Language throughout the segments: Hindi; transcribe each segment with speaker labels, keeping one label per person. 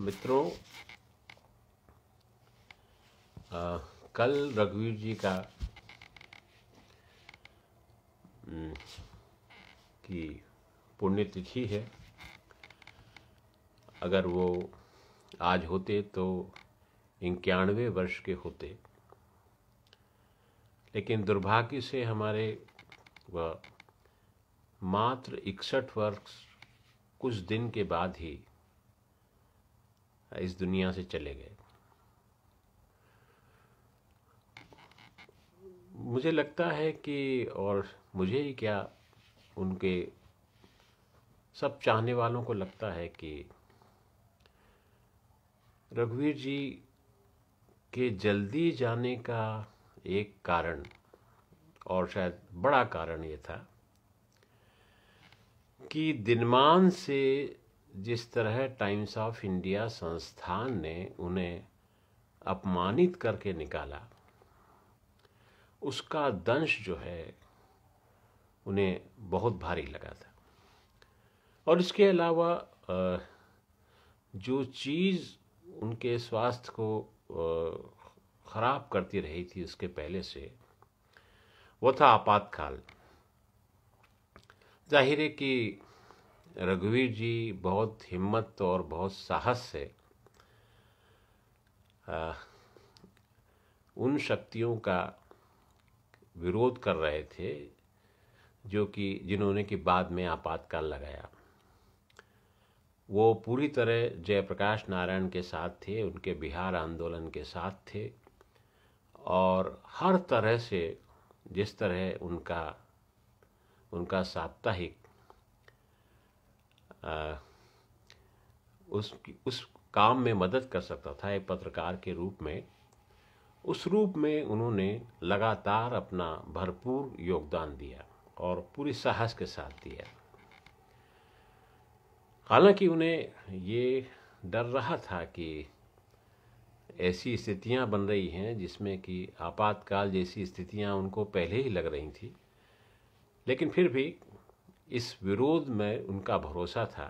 Speaker 1: मित्रों आ, कल रघुवीर जी का हम्म, की पुण्यतिथि है अगर वो आज होते तो इक्यानवे वर्ष के होते लेकिन दुर्भाग्य से हमारे वह मात्र इकसठ वर्ष कुछ दिन के बाद ही इस दुनिया से चले गए मुझे लगता है कि और मुझे ही क्या उनके सब चाहने वालों को लगता है कि रघुवीर जी के जल्दी जाने का एक कारण और शायद बड़ा कारण ये था कि दिनमान से जिस तरह टाइम्स ऑफ इंडिया संस्थान ने उन्हें अपमानित करके निकाला उसका दंश जो है उन्हें बहुत भारी लगा था और इसके अलावा जो चीज़ उनके स्वास्थ्य को ख़राब करती रही थी उसके पहले से वो था आपातकाल जाहिर है कि रघुवीर जी बहुत हिम्मत और बहुत साहस से उन शक्तियों का विरोध कर रहे थे जो कि जिन्होंने कि बाद में आपातकाल लगाया वो पूरी तरह जयप्रकाश नारायण के साथ थे उनके बिहार आंदोलन के साथ थे और हर तरह से जिस तरह उनका उनका साप्ताहिक उस उस काम में मदद कर सकता था एक पत्रकार के रूप में उस रूप में उन्होंने लगातार अपना भरपूर योगदान दिया और पूरी साहस के साथ दिया हालांकि उन्हें ये डर रहा था कि ऐसी स्थितियां बन रही हैं जिसमें कि आपातकाल जैसी स्थितियां उनको पहले ही लग रही थी लेकिन फिर भी इस विरोध में उनका भरोसा था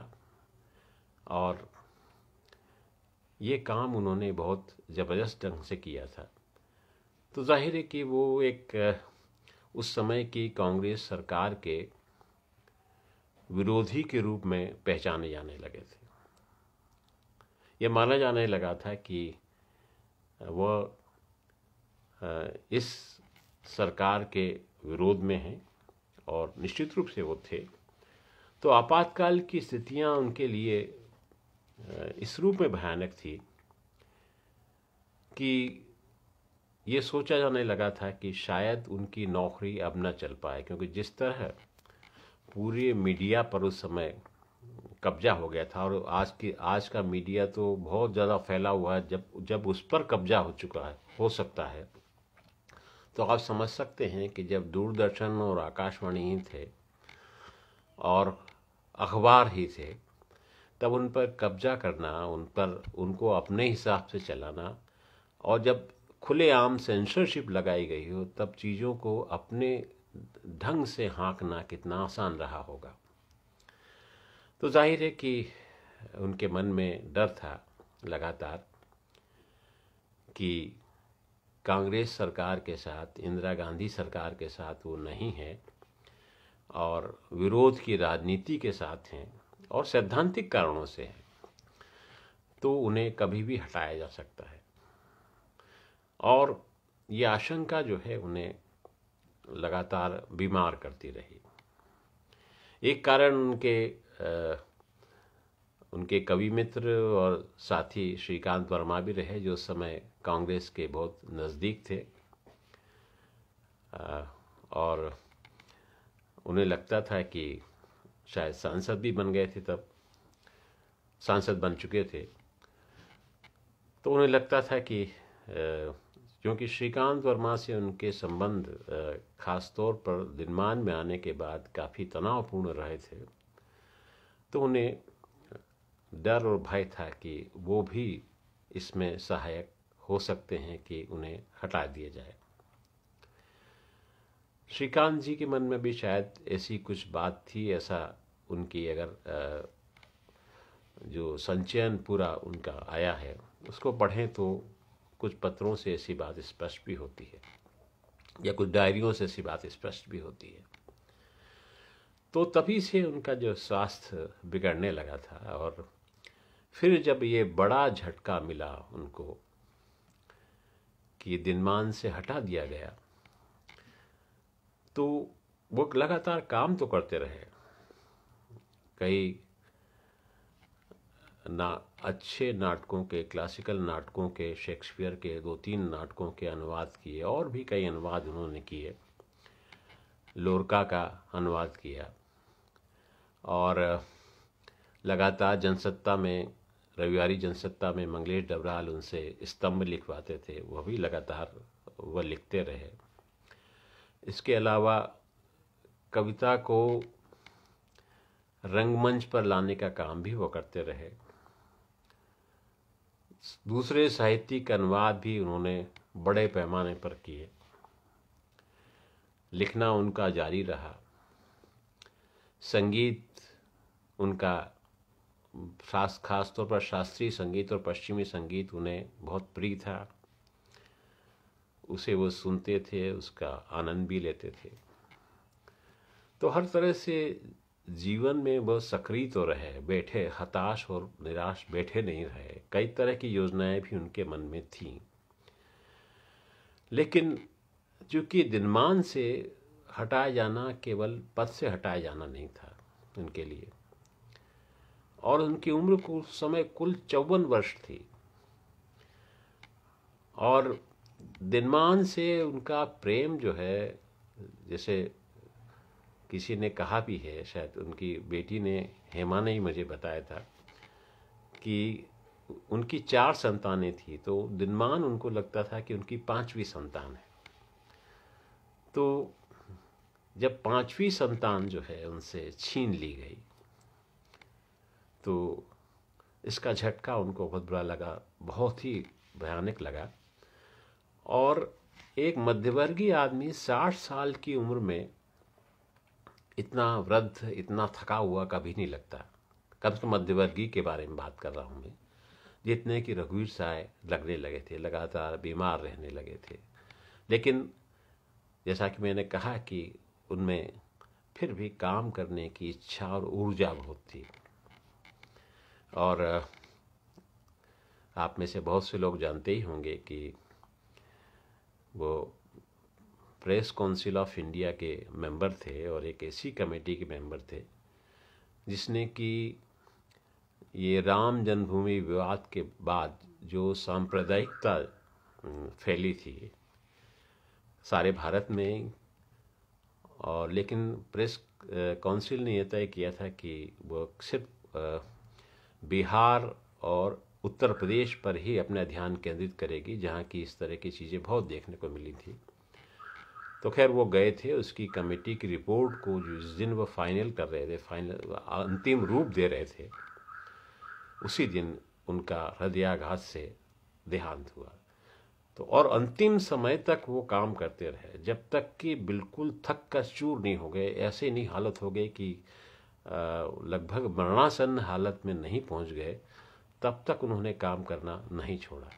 Speaker 1: और ये काम उन्होंने बहुत ज़बरदस्त ढंग से किया था तो जाहिर है कि वो एक उस समय की कांग्रेस सरकार के विरोधी के रूप में पहचाने जाने लगे थे ये माना जाने लगा था कि वह इस सरकार के विरोध में हैं और निश्चित रूप से वो थे तो आपातकाल की स्थितियां उनके लिए इस रूप में भयानक थी कि ये सोचा जाने लगा था कि शायद उनकी नौकरी अब ना चल पाए क्योंकि जिस तरह पूरे मीडिया पर उस समय कब्जा हो गया था और आज की आज का मीडिया तो बहुत ज़्यादा फैला हुआ है जब जब उस पर कब्जा हो चुका है हो सकता है तो आप समझ सकते हैं कि जब दूरदर्शन और आकाशवाणी ही थे और अखबार ही थे तब उन पर कब्जा करना उन पर उनको अपने हिसाब से चलाना और जब खुलेआम सेंसरशिप लगाई गई हो तब चीज़ों को अपने ढंग से हाँकना कितना आसान रहा होगा तो जाहिर है कि उनके मन में डर था लगातार कि कांग्रेस सरकार के साथ इंदिरा गांधी सरकार के साथ वो नहीं है और विरोध की राजनीति के साथ हैं और सैद्धांतिक कारणों से है तो उन्हें कभी भी हटाया जा सकता है और ये आशंका जो है उन्हें लगातार बीमार करती रही एक कारण उनके उनके कवि मित्र और साथी श्रीकांत वर्मा भी रहे जो उस समय कांग्रेस के बहुत नज़दीक थे और उन्हें लगता था कि शायद सांसद भी बन गए थे तब सांसद बन चुके थे तो उन्हें लगता था कि क्योंकि श्रीकांत वर्मा से उनके संबंध खास तौर पर दिनमान में आने के बाद काफ़ी तनावपूर्ण रहे थे तो उन्हें डर और भय था कि वो भी इसमें सहायक हो सकते हैं कि उन्हें हटा दिया जाए श्रीकांत जी के मन में भी शायद ऐसी कुछ बात थी ऐसा उनकी अगर जो संचयन पूरा उनका आया है उसको पढ़ें तो कुछ पत्रों से ऐसी बात स्पष्ट भी होती है या कुछ डायरियों से ऐसी बात स्पष्ट भी होती है तो तभी से उनका जो स्वास्थ्य बिगड़ने लगा था और फिर जब ये बड़ा झटका मिला उनको कि दिनमान से हटा दिया गया तो वो लगातार काम तो करते रहे कई ना अच्छे नाटकों के क्लासिकल नाटकों के शेक्सपियर के दो तीन नाटकों के अनुवाद किए और भी कई अनुवाद उन्होंने किए लोरका का अनुवाद किया और लगातार जनसत्ता में रविवार जनसत्ता में मंगलेश डबराल उनसे स्तंभ लिखवाते थे वह भी लगातार वह लिखते रहे इसके अलावा कविता को रंगमंच पर लाने का काम भी वो करते रहे दूसरे साहित्यिक अनुवाद भी उन्होंने बड़े पैमाने पर किए लिखना उनका जारी रहा संगीत उनका शास खास तौर पर शास्त्रीय संगीत और पश्चिमी संगीत उन्हें बहुत प्रिय था उसे वो सुनते थे उसका आनंद भी लेते थे तो हर तरह से जीवन में वह सक्रिय तो रहे बैठे हताश और निराश बैठे नहीं रहे कई तरह की योजनाएं भी उनके मन में थीं लेकिन चूंकि दिनमान से हटाया जाना केवल पद से हटाया जाना नहीं था उनके लिए और उनकी उम्र को समय कुल चौवन वर्ष थी और दिनमान से उनका प्रेम जो है जैसे किसी ने कहा भी है शायद उनकी बेटी ने हेमा ने ही मुझे बताया था कि उनकी चार संतानें थी तो दिनमान उनको लगता था कि उनकी पांचवी संतान है तो जब पांचवी संतान जो है उनसे छीन ली गई तो इसका झटका उनको बहुत बुरा लगा बहुत ही भयानक लगा और एक मध्यवर्गीय आदमी साठ साल की उम्र में इतना वृद्ध इतना थका हुआ कभी नहीं लगता कम से कम मध्यवर्गीय के बारे में बात कर रहा हूँ मैं जितने कि रघुवीर साय लगने लगे थे लगातार बीमार रहने लगे थे लेकिन जैसा कि मैंने कहा कि उनमें फिर भी काम करने की इच्छा और ऊर्जा बहुत थी और आप में से बहुत से लोग जानते ही होंगे कि वो प्रेस काउंसिल ऑफ इंडिया के मेंबर थे और एक ऐसी कमेटी के मेंबर थे जिसने कि ये राम जन्मभूमि विवाद के बाद जो सांप्रदायिकता फैली थी सारे भारत में और लेकिन प्रेस काउंसिल ने यह तय किया था कि वो सिर्फ बिहार और उत्तर प्रदेश पर ही अपना ध्यान केंद्रित करेगी जहाँ की इस तरह की चीज़ें बहुत देखने को मिली थी तो खैर वो गए थे उसकी कमेटी की रिपोर्ट को जिस दिन वो फाइनल कर रहे थे फाइनल अंतिम रूप दे रहे थे उसी दिन उनका हृदयाघात से देहांत हुआ तो और अंतिम समय तक वो काम करते रहे जब तक कि बिल्कुल थक का चूर नहीं हो गए ऐसे नहीं हालत हो गई कि लगभग मरणासन हालत में नहीं पहुंच गए तब तक उन्होंने काम करना नहीं छोड़ा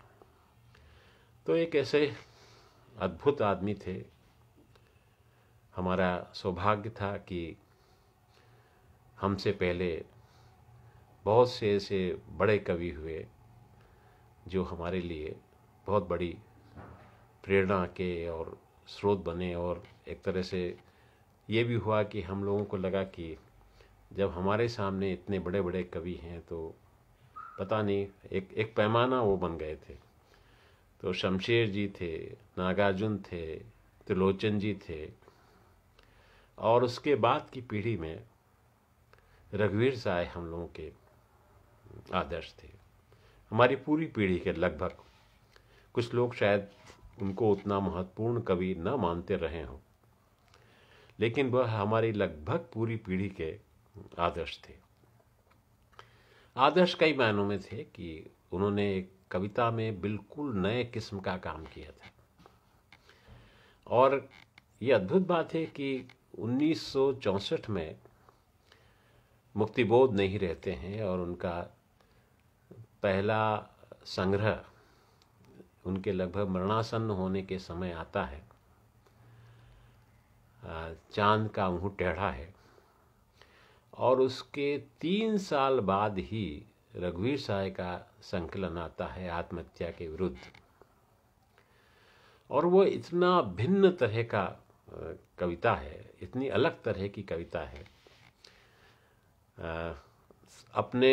Speaker 1: तो एक ऐसे अद्भुत आदमी थे हमारा सौभाग्य था कि हमसे पहले बहुत से ऐसे बड़े कवि हुए जो हमारे लिए बहुत बड़ी प्रेरणा के और स्रोत बने और एक तरह से ये भी हुआ कि हम लोगों को लगा कि जब हमारे सामने इतने बड़े बड़े कवि हैं तो पता नहीं एक एक पैमाना वो बन गए थे तो शमशेर जी थे नागार्जुन थे त्रिलोचन जी थे और उसके बाद की पीढ़ी में रघुवीर साय हम लोगों के आदर्श थे हमारी पूरी पीढ़ी के लगभग कुछ लोग शायद उनको उतना महत्वपूर्ण कवि न मानते रहे हों लेकिन वह हमारी लगभग पूरी पीढ़ी के आदर्श थे आदर्श कई मायनों में थे कि उन्होंने एक कविता में बिल्कुल नए किस्म का काम किया था और ये अद्भुत बात है कि 1964 में मुक्तिबोध नहीं रहते हैं और उनका पहला संग्रह उनके लगभग मरणासन्न होने के समय आता है चांद का मुँह टेढ़ा है और उसके तीन साल बाद ही रघुवीर साय का संकलन आता है आत्महत्या के विरुद्ध और वो इतना भिन्न तरह का कविता है इतनी अलग तरह की कविता है आ, अपने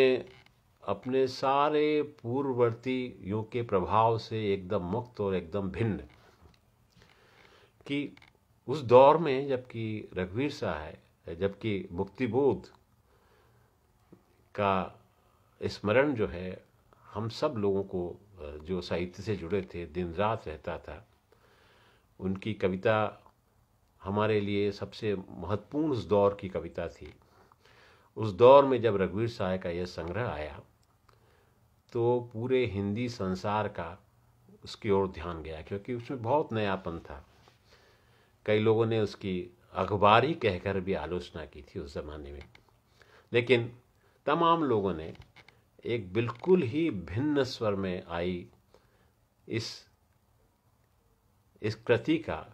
Speaker 1: अपने सारे पूर्ववर्ती योग के प्रभाव से एकदम मुक्त और एकदम भिन्न कि उस दौर में जबकि रघुवीर है जबकि मुक्तिबोध का स्मरण जो है हम सब लोगों को जो साहित्य से जुड़े थे दिन रात रहता था उनकी कविता हमारे लिए सबसे महत्वपूर्ण उस दौर की कविता थी उस दौर में जब रघुवीर साय का यह संग्रह आया तो पूरे हिंदी संसार का उसकी ओर ध्यान गया क्योंकि उसमें बहुत नयापन था कई लोगों ने उसकी अखबारी कहकर भी आलोचना की थी उस ज़माने में लेकिन तमाम लोगों ने एक बिल्कुल ही भिन्न स्वर में आई इस इस कृति का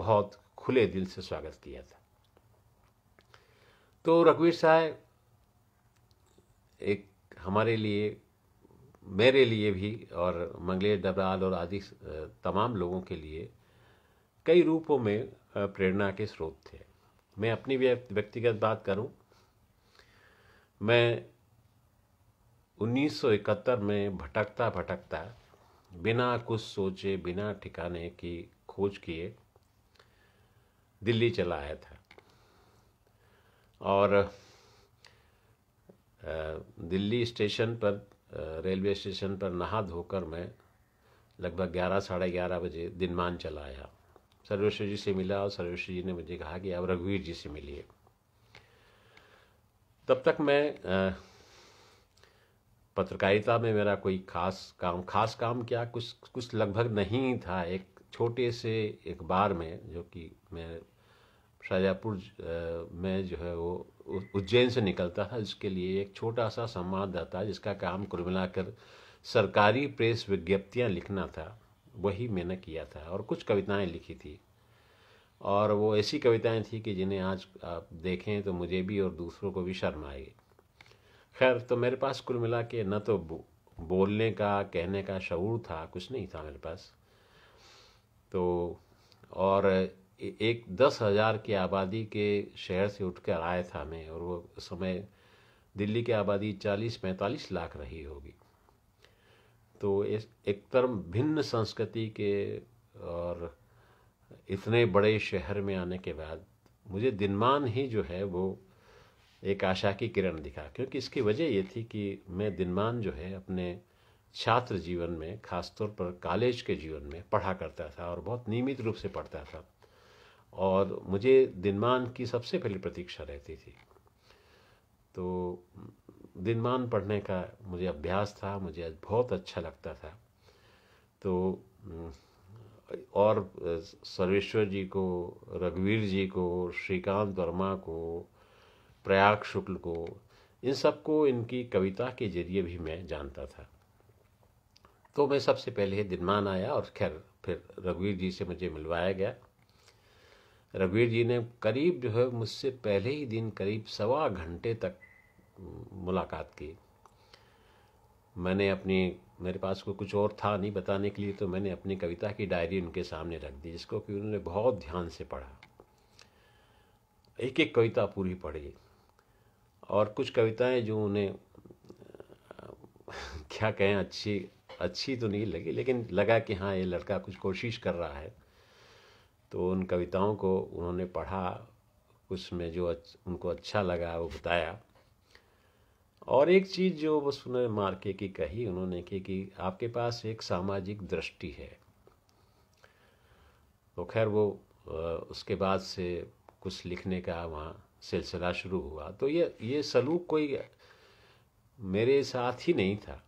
Speaker 1: बहुत खुले दिल से स्वागत किया था तो रघुवीर साहब एक हमारे लिए मेरे लिए भी और मंगलेश डबराल और आदि तमाम लोगों के लिए कई रूपों में प्रेरणा के स्रोत थे मैं अपनी व्यक्तिगत बात करूं मैं 1971 में भटकता भटकता बिना कुछ सोचे बिना ठिकाने की खोज किए दिल्ली चला आया था और दिल्ली स्टेशन पर रेलवे स्टेशन पर नहा धोकर मैं लगभग ग्यारह साढ़े ग्यारह बजे दिनमान चला आया सर्वेश्वर जी से मिला और सर्वेश्वर जी ने मुझे कहा कि आप रघुवीर जी से मिलिए तब तक मैं पत्रकारिता में मेरा कोई खास काम खास काम क्या कुछ कुछ लगभग नहीं था एक छोटे से अखबार में जो कि मैं शाहजहापुर में जो है वो उज्जैन से निकलता था जिसके लिए एक छोटा सा संवाददाता जिसका काम कुल मिलाकर सरकारी प्रेस विज्ञप्तियां लिखना था वही मैंने किया था और कुछ कविताएं लिखी थी और वो ऐसी कविताएं थी कि जिन्हें आज आप देखें तो मुझे भी और दूसरों को भी शर्म आएगी खैर तो मेरे पास कुल मिला के न तो बोलने का कहने का शूर था कुछ नहीं था मेरे पास तो और एक दस हज़ार की आबादी के शहर से उठकर आया था मैं और वो उस समय दिल्ली की आबादी चालीस पैंतालीस लाख रही होगी तो इस एक तरह भिन्न संस्कृति के और इतने बड़े शहर में आने के बाद मुझे दिनमान ही जो है वो एक आशा की किरण दिखा क्योंकि इसकी वजह ये थी कि मैं दिनमान जो है अपने छात्र जीवन में खासतौर पर कॉलेज के जीवन में पढ़ा करता था और बहुत नियमित रूप से पढ़ता था और मुझे दिनमान की सबसे पहली प्रतीक्षा रहती थी तो दिनमान पढ़ने का मुझे अभ्यास था मुझे बहुत अच्छा लगता था तो और सर्वेश्वर जी को रघुवीर जी को श्रीकांत वर्मा को प्रयाग शुक्ल को इन सबको इनकी कविता के जरिए भी मैं जानता था तो मैं सबसे पहले दिनमान आया और खैर फिर रघुवीर जी से मुझे मिलवाया गया रघुवीर जी ने करीब जो है मुझसे पहले ही दिन करीब सवा घंटे तक मुलाकात की मैंने अपनी मेरे पास को कुछ और था नहीं बताने के लिए तो मैंने अपनी कविता की डायरी उनके सामने रख दी जिसको कि उन्होंने बहुत ध्यान से पढ़ा एक एक कविता पूरी पढ़ी और कुछ कविताएं जो उन्हें क्या कहें अच्छी अच्छी तो नहीं लगी लेकिन लगा कि हाँ ये लड़का कुछ कोशिश कर रहा है तो उन कविताओं को उन्होंने पढ़ा उसमें जो उनको अच्छा लगा वो बताया और एक चीज़ जो बस उन्होंने मार्के की कही उन्होंने की कि आपके पास एक सामाजिक दृष्टि है तो खैर वो उसके बाद से कुछ लिखने का वहाँ सिलसिला शुरू हुआ तो ये ये सलूक कोई मेरे साथ ही नहीं था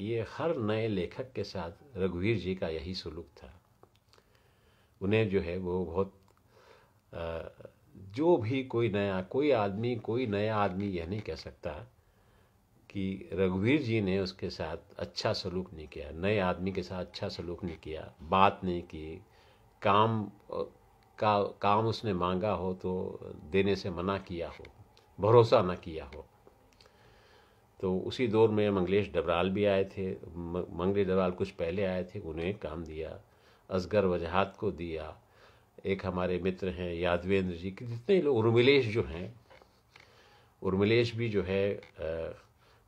Speaker 1: ये हर नए लेखक के साथ रघुवीर जी का यही सलूक था उन्हें जो है वो बहुत जो भी कोई नया कोई आदमी कोई नया आदमी यह नहीं कह सकता कि रघुवीर जी ने उसके साथ अच्छा सलूक नहीं किया नए आदमी के साथ अच्छा सलूक नहीं किया बात नहीं की काम का काम उसने मांगा हो तो देने से मना किया हो भरोसा ना किया हो तो उसी दौर में मंगलेश डबराल भी आए थे मंगलेश डबराल कुछ पहले आए थे उन्हें काम दिया असगर वजहात को दिया एक हमारे मित्र हैं यादवेंद्र जी के जितने लोग उर्मिलेश जो हैं उर्मिलेश भी जो है आ,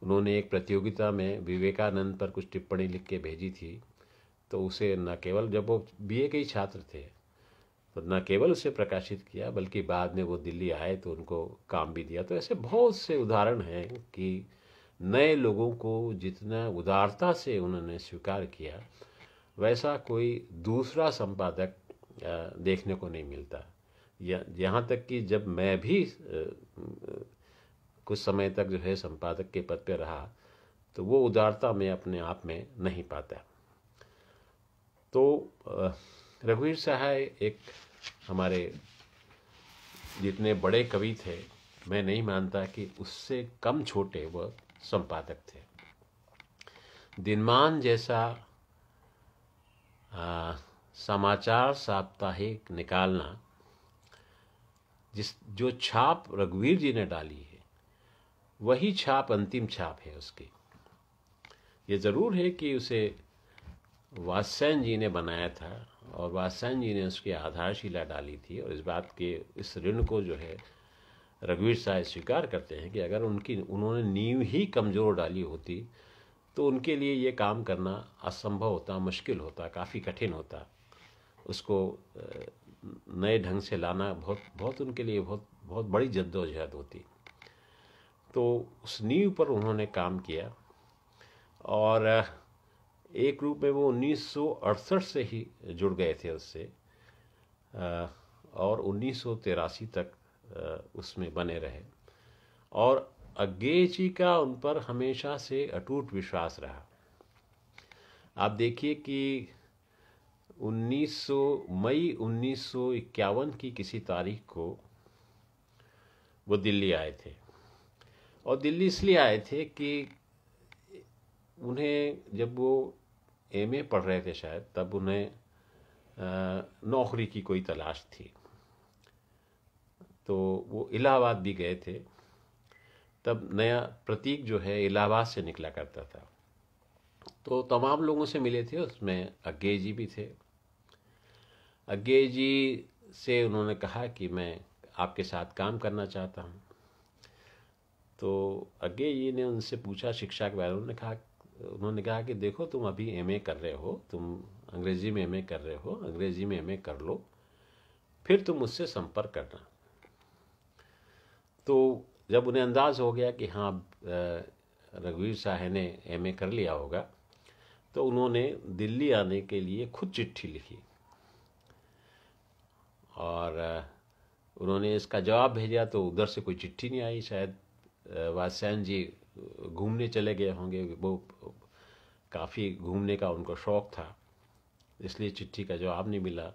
Speaker 1: उन्होंने एक प्रतियोगिता में विवेकानंद पर कुछ टिप्पणी लिख के भेजी थी तो उसे न केवल जब वो बीए के ही छात्र थे तो न केवल उसे प्रकाशित किया बल्कि बाद में वो दिल्ली आए तो उनको काम भी दिया तो ऐसे बहुत से उदाहरण हैं कि नए लोगों को जितना उदारता से उन्होंने स्वीकार किया वैसा कोई दूसरा संपादक देखने को नहीं मिलता यहाँ तक कि जब मैं भी कुछ समय तक जो है संपादक के पद पर रहा तो वो उदारता मैं अपने आप में नहीं पाता तो रघुवीर सहाय एक हमारे जितने बड़े कवि थे मैं नहीं मानता कि उससे कम छोटे वह संपादक थे दिनमान जैसा आ, समाचार साप्ताहिक निकालना जिस जो छाप रघुवीर जी ने डाली वही छाप अंतिम छाप है उसकी ये ज़रूर है कि उसे वात्स्यन जी ने बनाया था और वात्स्यन जी ने उसकी आधारशिला डाली थी और इस बात के इस ऋण को जो है रघुवीर शाह स्वीकार करते हैं कि अगर उनकी उन्होंने नींव ही कमज़ोर डाली होती तो उनके लिए ये काम करना असंभव होता मुश्किल होता काफ़ी कठिन होता उसको नए ढंग से लाना बहुत बहुत उनके लिए बहुत बहुत बड़ी जद्दोजहद होती तो उस नींव पर उन्होंने काम किया और एक रूप में वो 1968 से ही जुड़ गए थे उससे और उन्नीस तक उसमें बने रहे और अज्ञे जी का उन पर हमेशा से अटूट विश्वास रहा आप देखिए कि 1900 मई 1951 की किसी तारीख को वो दिल्ली आए थे और दिल्ली इसलिए आए थे कि उन्हें जब वो एम ए पढ़ रहे थे शायद तब उन्हें नौकरी की कोई तलाश थी तो वो इलाहाबाद भी गए थे तब नया प्रतीक जो है इलाहाबाद से निकला करता था तो तमाम लोगों से मिले थे उसमें अज्ञे जी भी थे अज्ञे जी से उन्होंने कहा कि मैं आपके साथ काम करना चाहता हूँ तो अगे ये ने उनसे पूछा शिक्षा के बारे में उन्होंने कहा उन्होंने कहा कि देखो तुम अभी एम कर रहे हो तुम अंग्रेजी में एम कर रहे हो अंग्रेजी में एम कर लो फिर तुम उससे संपर्क करना तो जब उन्हें अंदाज हो गया कि हाँ रघुवीर शाह ने एम कर लिया होगा तो उन्होंने दिल्ली आने के लिए खुद चिट्ठी लिखी और उन्होंने इसका जवाब भेजा तो उधर से कोई चिट्ठी नहीं आई शायद वासन जी घूमने चले गए होंगे वो काफ़ी घूमने का उनको शौक़ था इसलिए चिट्ठी का जवाब नहीं मिला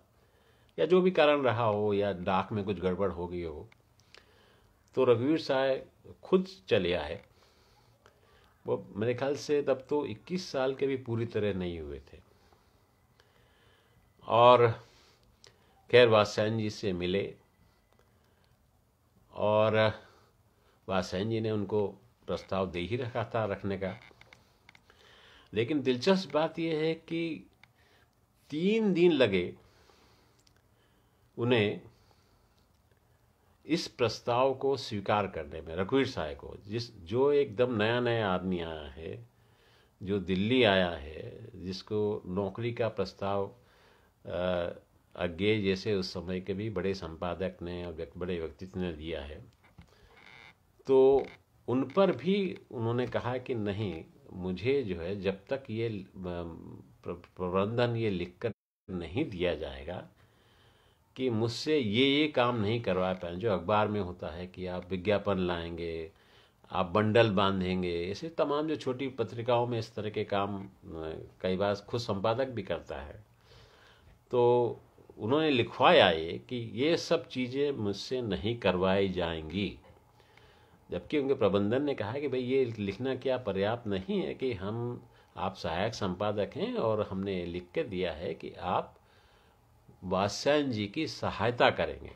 Speaker 1: या जो भी कारण रहा हो या डाक में कुछ गड़बड़ हो गई हो तो रघुवीर साय खुद चले आए वो मेरे ख्याल से तब तो 21 साल के भी पूरी तरह नहीं हुए थे और खैर वासन जी से मिले और वासैन जी ने उनको प्रस्ताव दे ही रखा था रखने का लेकिन दिलचस्प बात यह है कि तीन दिन लगे उन्हें इस प्रस्ताव को स्वीकार करने में रघुवीर साय को जिस जो एकदम नया नया आदमी आया है जो दिल्ली आया है जिसको नौकरी का प्रस्ताव अज्ञे जैसे उस समय के भी बड़े संपादक ने और बड़े व्यक्तित्व ने दिया है तो उन पर भी उन्होंने कहा कि नहीं मुझे जो है जब तक ये प्रबंधन ये लिखकर नहीं दिया जाएगा कि मुझसे ये ये काम नहीं करवा पाए जो अखबार में होता है कि आप विज्ञापन लाएंगे आप बंडल बांधेंगे ऐसे तमाम जो छोटी पत्रिकाओं में इस तरह के काम कई बार खुद संपादक भी करता है तो उन्होंने लिखवाया ये कि ये सब चीज़ें मुझसे नहीं करवाई जाएंगी जबकि उनके प्रबंधन ने कहा कि भाई ये लिखना क्या पर्याप्त नहीं है कि हम आप सहायक संपादक हैं और हमने लिख के दिया है कि आप वास्यायन जी की सहायता करेंगे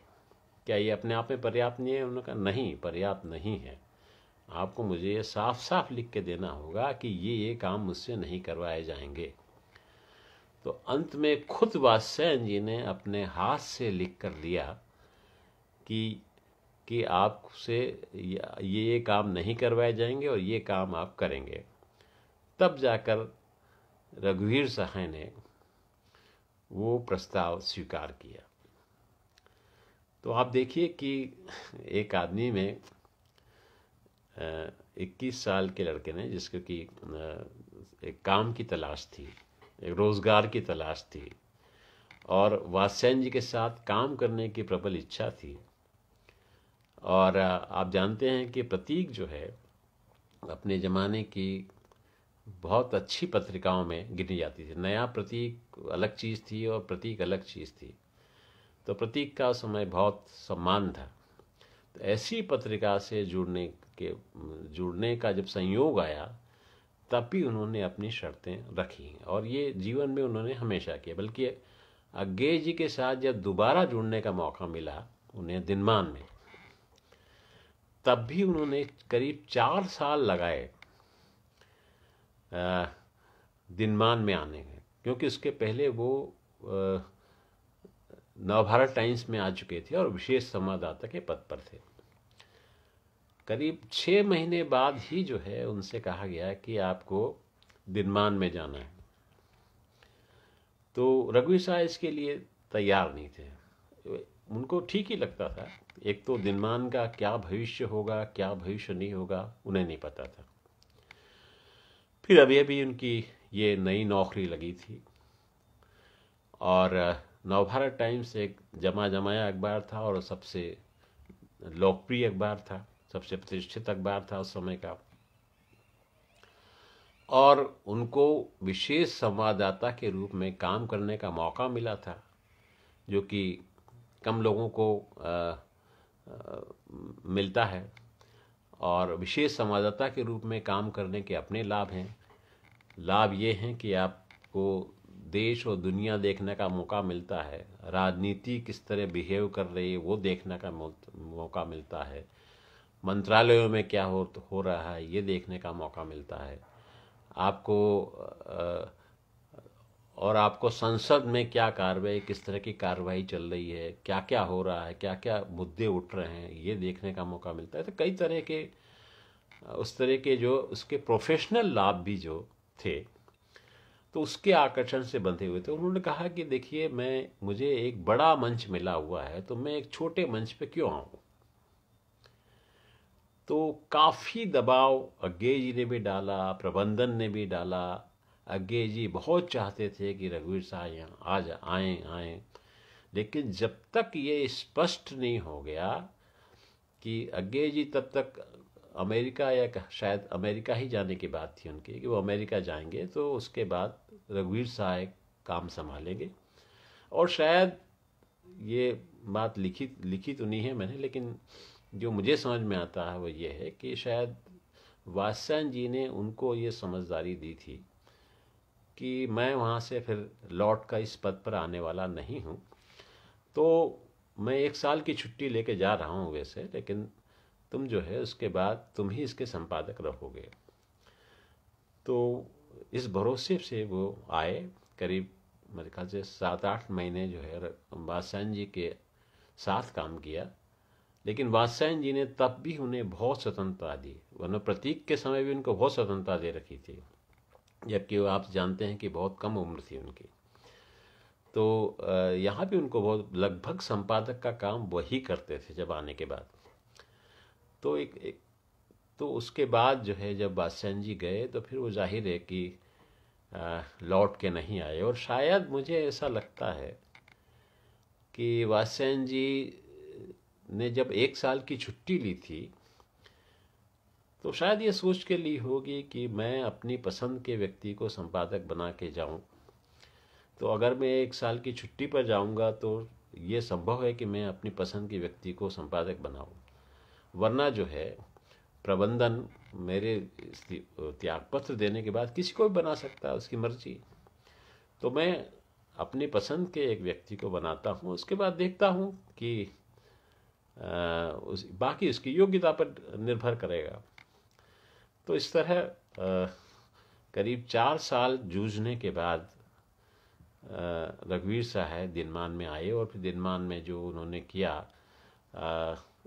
Speaker 1: क्या ये अपने आप में पर्याप्त नहीं है उन्होंने कहा नहीं पर्याप्त नहीं है आपको मुझे ये साफ साफ लिख के देना होगा कि ये ये काम मुझसे नहीं करवाए जाएंगे तो अंत में खुद वात्स्यायन जी ने अपने हाथ से लिख कर लिया कि कि आपसे ये ये काम नहीं करवाए जाएंगे और ये काम आप करेंगे तब जाकर रघुवीर सहाय ने वो प्रस्ताव स्वीकार किया तो आप देखिए कि एक आदमी में इक्कीस साल के लड़के ने जिसको कि एक काम की तलाश थी एक रोज़गार की तलाश थी और वात्स्यन जी के साथ काम करने की प्रबल इच्छा थी और आप जानते हैं कि प्रतीक जो है अपने ज़माने की बहुत अच्छी पत्रिकाओं में गिनी जाती थी नया प्रतीक अलग चीज़ थी और प्रतीक अलग चीज़ थी तो प्रतीक का समय बहुत सम्मान था तो ऐसी पत्रिका से जुड़ने के जुड़ने का जब संयोग आया तब भी उन्होंने अपनी शर्तें रखी और ये जीवन में उन्होंने हमेशा किया बल्कि अग्गे जी के साथ जब दोबारा जुड़ने का मौका मिला उन्हें दिनमान में तब भी उन्होंने करीब चार साल लगाए दिनमान में आने में क्योंकि उसके पहले वो नवभारत टाइम्स में आ चुके थे और विशेष संवाददाता के पद पर थे करीब छः महीने बाद ही जो है उनसे कहा गया कि आपको दिनमान में जाना है तो रघुवीर शाह इसके लिए तैयार नहीं थे उनको ठीक ही लगता था एक तो दिनमान का क्या भविष्य होगा क्या भविष्य नहीं होगा उन्हें नहीं पता था फिर अभी अभी उनकी ये नई नौकरी लगी थी और नवभारत टाइम्स एक जमा जमाया अखबार था और सबसे लोकप्रिय अखबार था सबसे प्रतिष्ठित अखबार था उस समय का और उनको विशेष संवाददाता के रूप में काम करने का मौका मिला था जो कि कम लोगों को आ, आ, मिलता है और विशेष संवाददाता के रूप में काम करने के अपने लाभ हैं लाभ ये हैं कि आपको देश और दुनिया देखने का मौका मिलता है राजनीति किस तरह बिहेव कर रही है वो देखने का मौका मिलता है मंत्रालयों में क्या हो हो रहा है ये देखने का मौका मिलता है आपको आ, और आपको संसद में क्या कार्रवाई किस तरह की कार्रवाई चल रही है क्या क्या हो रहा है क्या क्या मुद्दे उठ रहे हैं ये देखने का मौका मिलता है तो कई तरह के उस तरह के जो उसके प्रोफेशनल लाभ भी जो थे तो उसके आकर्षण से बंधे हुए थे उन्होंने कहा कि देखिए मैं मुझे एक बड़ा मंच मिला हुआ है तो मैं एक छोटे मंच पे क्यों आऊँ तो काफ़ी दबाव अज्ञे जी ने भी डाला प्रबंधन ने भी डाला अज्ञे जी बहुत चाहते थे कि रघुवीर शाह यहाँ आज आए आए लेकिन जब तक ये स्पष्ट नहीं हो गया कि अज्ञे जी तब तक अमेरिका या शायद अमेरिका ही जाने की बात थी उनकी कि वो अमेरिका जाएंगे तो उसके बाद रघुवीर शाह काम संभालेंगे और शायद ये बात लिखी लिखी तो नहीं है मैंने लेकिन जो मुझे समझ में आता है वो ये है कि शायद वासन जी ने उनको ये समझदारी दी थी कि मैं वहाँ से फिर लौट का इस पद पर आने वाला नहीं हूँ तो मैं एक साल की छुट्टी लेके जा रहा हूँ वैसे लेकिन तुम जो है उसके बाद तुम ही इसके संपादक रहोगे तो इस भरोसे से वो आए करीब मेरे ख्याल से सात आठ महीने जो है वासन जी के साथ काम किया लेकिन वात्सायन जी ने तब भी उन्हें बहुत स्वतंत्रता दी वरना प्रतीक के समय भी उनको बहुत स्वतंत्रता दे रखी थी जबकि आप जानते हैं कि बहुत कम उम्र थी उनकी तो यहाँ भी उनको बहुत लगभग संपादक का काम वही करते थे जब आने के बाद तो एक, एक तो उसके बाद जो है जब बादशाह जी गए तो फिर वो जाहिर है कि लौट के नहीं आए और शायद मुझे ऐसा लगता है कि वासन जी ने जब एक साल की छुट्टी ली थी तो शायद ये सोच के लिए होगी कि मैं अपनी पसंद के व्यक्ति को संपादक बना के जाऊं तो अगर मैं एक साल की छुट्टी पर जाऊंगा तो ये संभव है कि मैं अपनी पसंद के व्यक्ति को संपादक बनाऊं वरना जो है प्रबंधन मेरे त्यागपत्र देने के बाद किसी को भी बना सकता है उसकी मर्जी तो मैं अपनी पसंद के एक व्यक्ति को बनाता हूँ उसके बाद देखता हूँ कि आ, उस बाकी उसकी योग्यता पर निर्भर करेगा तो इस तरह करीब चार साल जूझने के बाद रघुवीर साहब दिनमान में आए और फिर दिनमान में जो उन्होंने किया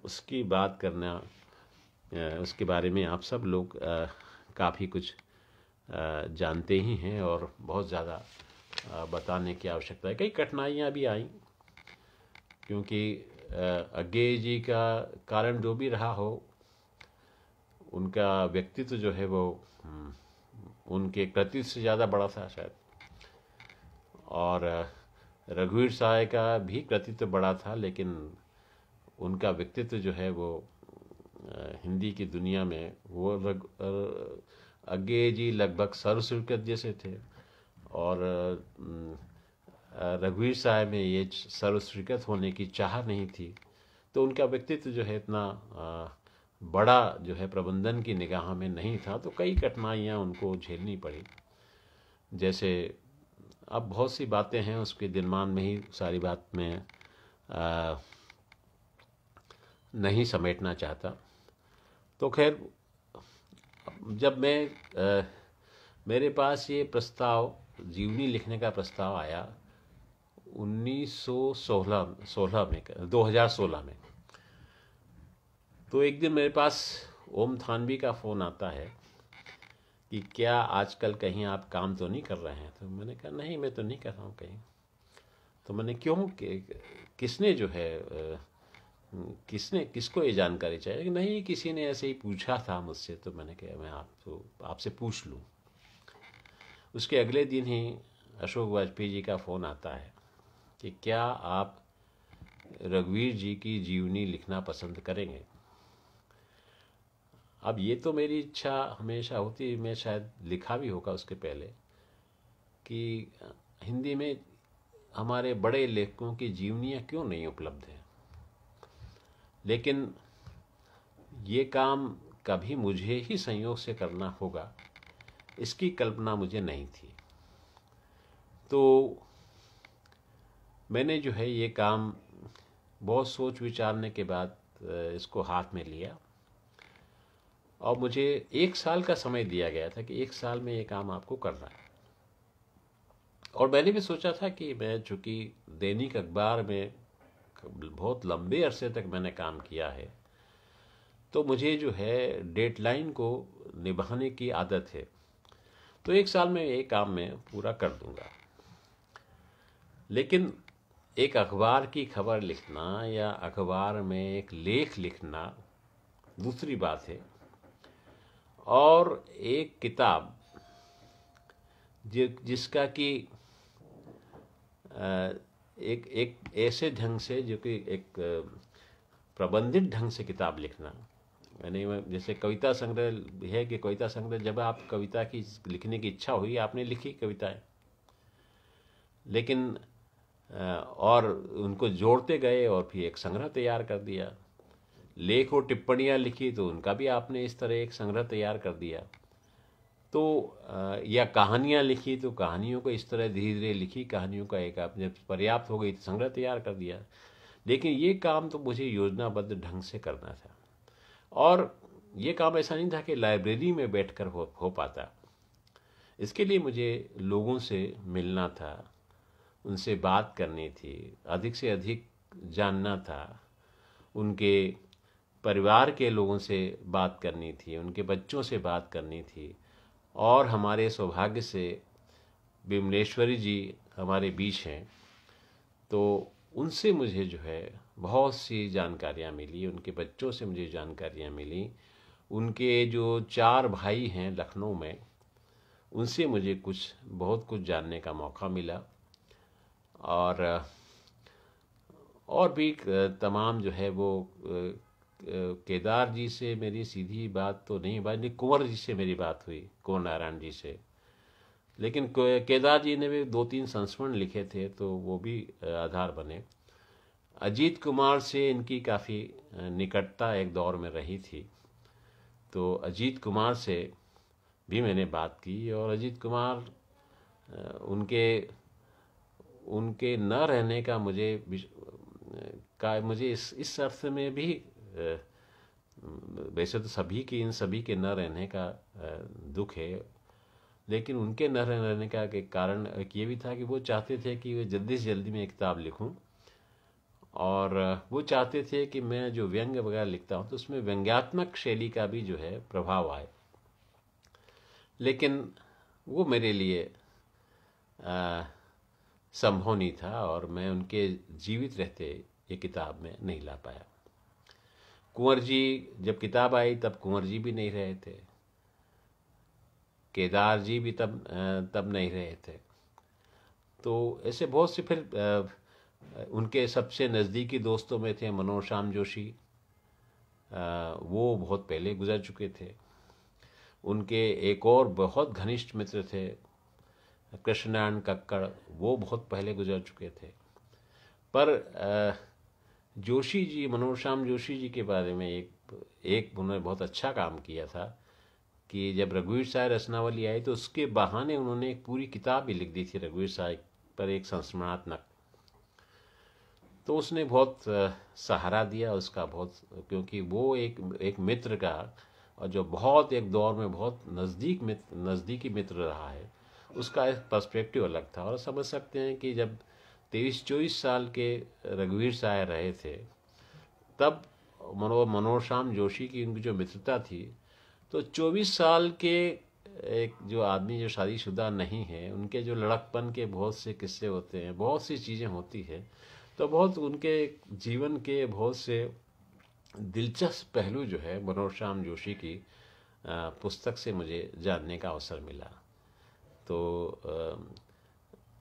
Speaker 1: उसकी बात करना उसके बारे में आप सब लोग काफ़ी कुछ जानते ही हैं और बहुत ज़्यादा बताने की आवश्यकता है कई कठिनाइयाँ भी आई क्योंकि अज्ञे जी का कारण जो भी रहा हो उनका व्यक्तित्व जो है वो उनके कृतित्व से ज़्यादा बड़ा था शायद और रघुवीर साय का भी कृतित्व बड़ा था लेकिन उनका व्यक्तित्व जो है वो हिंदी की दुनिया में वो रग अज्ञे जी लगभग सर्वस्वीकृत जैसे थे और रघुवीर साय में ये सर्वस्वीकृत होने की चाह नहीं थी तो उनका व्यक्तित्व जो है इतना बड़ा जो है प्रबंधन की निगाह में नहीं था तो कई कठिनाइयाँ उनको झेलनी पड़ी जैसे अब बहुत सी बातें हैं उसके दिनमान में ही सारी बात में आ, नहीं समेटना चाहता तो खैर जब मैं आ, मेरे पास ये प्रस्ताव जीवनी लिखने का प्रस्ताव आया 1916 सोलह में 2016 में तो एक दिन मेरे पास ओम थानवी का फ़ोन आता है कि क्या आजकल कहीं आप काम तो नहीं कर रहे हैं तो मैंने कहा नहीं मैं तो नहीं कर रहा हूँ कहीं तो मैंने क्यों कि किसने जो है किसने किसको ये जानकारी चाहिए नहीं किसी ने ऐसे ही पूछा था मुझसे तो मैंने कहा मैं आप तो आपसे पूछ लूँ उसके अगले दिन ही अशोक वाजपेयी जी का फ़ोन आता है कि क्या आप रघुवीर जी की जीवनी लिखना पसंद करेंगे अब ये तो मेरी इच्छा हमेशा होती मैं शायद लिखा भी होगा उसके पहले कि हिंदी में हमारे बड़े लेखकों की जीवनियाँ क्यों नहीं उपलब्ध हैं लेकिन ये काम कभी मुझे ही संयोग से करना होगा इसकी कल्पना मुझे नहीं थी तो मैंने जो है ये काम बहुत सोच विचारने के बाद इसको हाथ में लिया और मुझे एक साल का समय दिया गया था कि एक साल में ये काम आपको करना है और मैंने भी सोचा था कि मैं चूँकि दैनिक अखबार में बहुत लंबे अरसे तक मैंने काम किया है तो मुझे जो है डेडलाइन को निभाने की आदत है तो एक साल में ये काम मैं पूरा कर दूंगा लेकिन एक अखबार की खबर लिखना या अखबार में एक लेख लिखना दूसरी बात है और एक किताब जिसका कि एक एक ऐसे ढंग से जो कि एक प्रबंधित ढंग से किताब लिखना यानी जैसे कविता संग्रह है कि कविता संग्रह जब आप कविता की लिखने की इच्छा हुई आपने लिखी कविताएं लेकिन और उनको जोड़ते गए और फिर एक संग्रह तैयार कर दिया लेख और टिप्पणियाँ लिखी तो उनका भी आपने इस तरह एक संग्रह तैयार कर दिया तो या कहानियाँ लिखी तो कहानियों को इस तरह धीरे धीरे लिखी कहानियों का एक आपने पर्याप्त हो गई तो संग्रह तैयार कर दिया लेकिन ये काम तो मुझे योजनाबद्ध ढंग से करना था और ये काम ऐसा नहीं था कि लाइब्रेरी में बैठकर हो हो पाता इसके लिए मुझे लोगों से मिलना था उनसे बात करनी थी अधिक से अधिक जानना था उनके परिवार के लोगों से बात करनी थी उनके बच्चों से बात करनी थी और हमारे सौभाग्य से विमलेश्वरी जी हमारे बीच हैं तो उनसे मुझे जो है बहुत सी जानकारियाँ मिली उनके बच्चों से मुझे जानकारियाँ मिली उनके जो चार भाई हैं लखनऊ में उनसे मुझे कुछ बहुत कुछ जानने का मौका मिला और और भी तमाम जो है वो केदार जी से मेरी सीधी बात तो नहीं बात नहीं कुंवर जी से मेरी बात हुई कुंवर नारायण जी से लेकिन केदार जी ने भी दो तीन संस्मरण लिखे थे तो वो भी आधार बने अजीत कुमार से इनकी काफ़ी निकटता एक दौर में रही थी तो अजीत कुमार से भी मैंने बात की और अजीत कुमार उनके उनके न रहने का मुझे का मुझे इस इस अर्थ में भी वैसे तो सभी की इन सभी के न रहने का दुख है लेकिन उनके न रहने का एक कारण एक ये भी था कि वो चाहते थे कि वे जल्दी से जल्दी मैं किताब लिखूं और वो चाहते थे कि मैं जो व्यंग वगैरह लिखता हूँ तो उसमें व्यंग्यात्मक शैली का भी जो है प्रभाव आए लेकिन वो मेरे लिए संभव नहीं था और मैं उनके जीवित रहते ये किताब में नहीं ला पाया कुंवर जी जब किताब आई तब कुंवर जी भी नहीं रहे थे केदार जी भी तब तब नहीं रहे थे तो ऐसे बहुत से फिर उनके सबसे नज़दीकी दोस्तों में थे मनोज श्याम जोशी वो बहुत पहले गुजर चुके थे उनके एक और बहुत घनिष्ठ मित्र थे कृष्णनारायण कक्कड़ वो बहुत पहले गुजर चुके थे पर जोशी जी श्याम जोशी जी के बारे में एक एक उन्होंने बहुत अच्छा काम किया था कि जब रघुवीर साय रचनावली आई तो उसके बहाने उन्होंने एक पूरी किताब भी लिख दी थी रघुवीर साय पर एक संस्मरणात्मक तो उसने बहुत सहारा दिया उसका बहुत क्योंकि वो एक एक मित्र का और जो बहुत एक दौर में बहुत नज़दीक मित्र नज़दीकी मित्र रहा है उसका एक पर्सपेक्टिव अलग था और समझ सकते हैं कि जब तेईस चौबीस साल के रघुवीर साय रहे थे तब मनो श्याम जोशी की उनकी जो मित्रता थी तो चौबीस साल के एक जो आदमी जो शादीशुदा नहीं है उनके जो लड़कपन के बहुत से किस्से होते हैं बहुत सी चीज़ें होती है तो बहुत उनके जीवन के बहुत से दिलचस्प पहलू जो है मनोहर श्याम जोशी की पुस्तक से मुझे जानने का अवसर मिला तो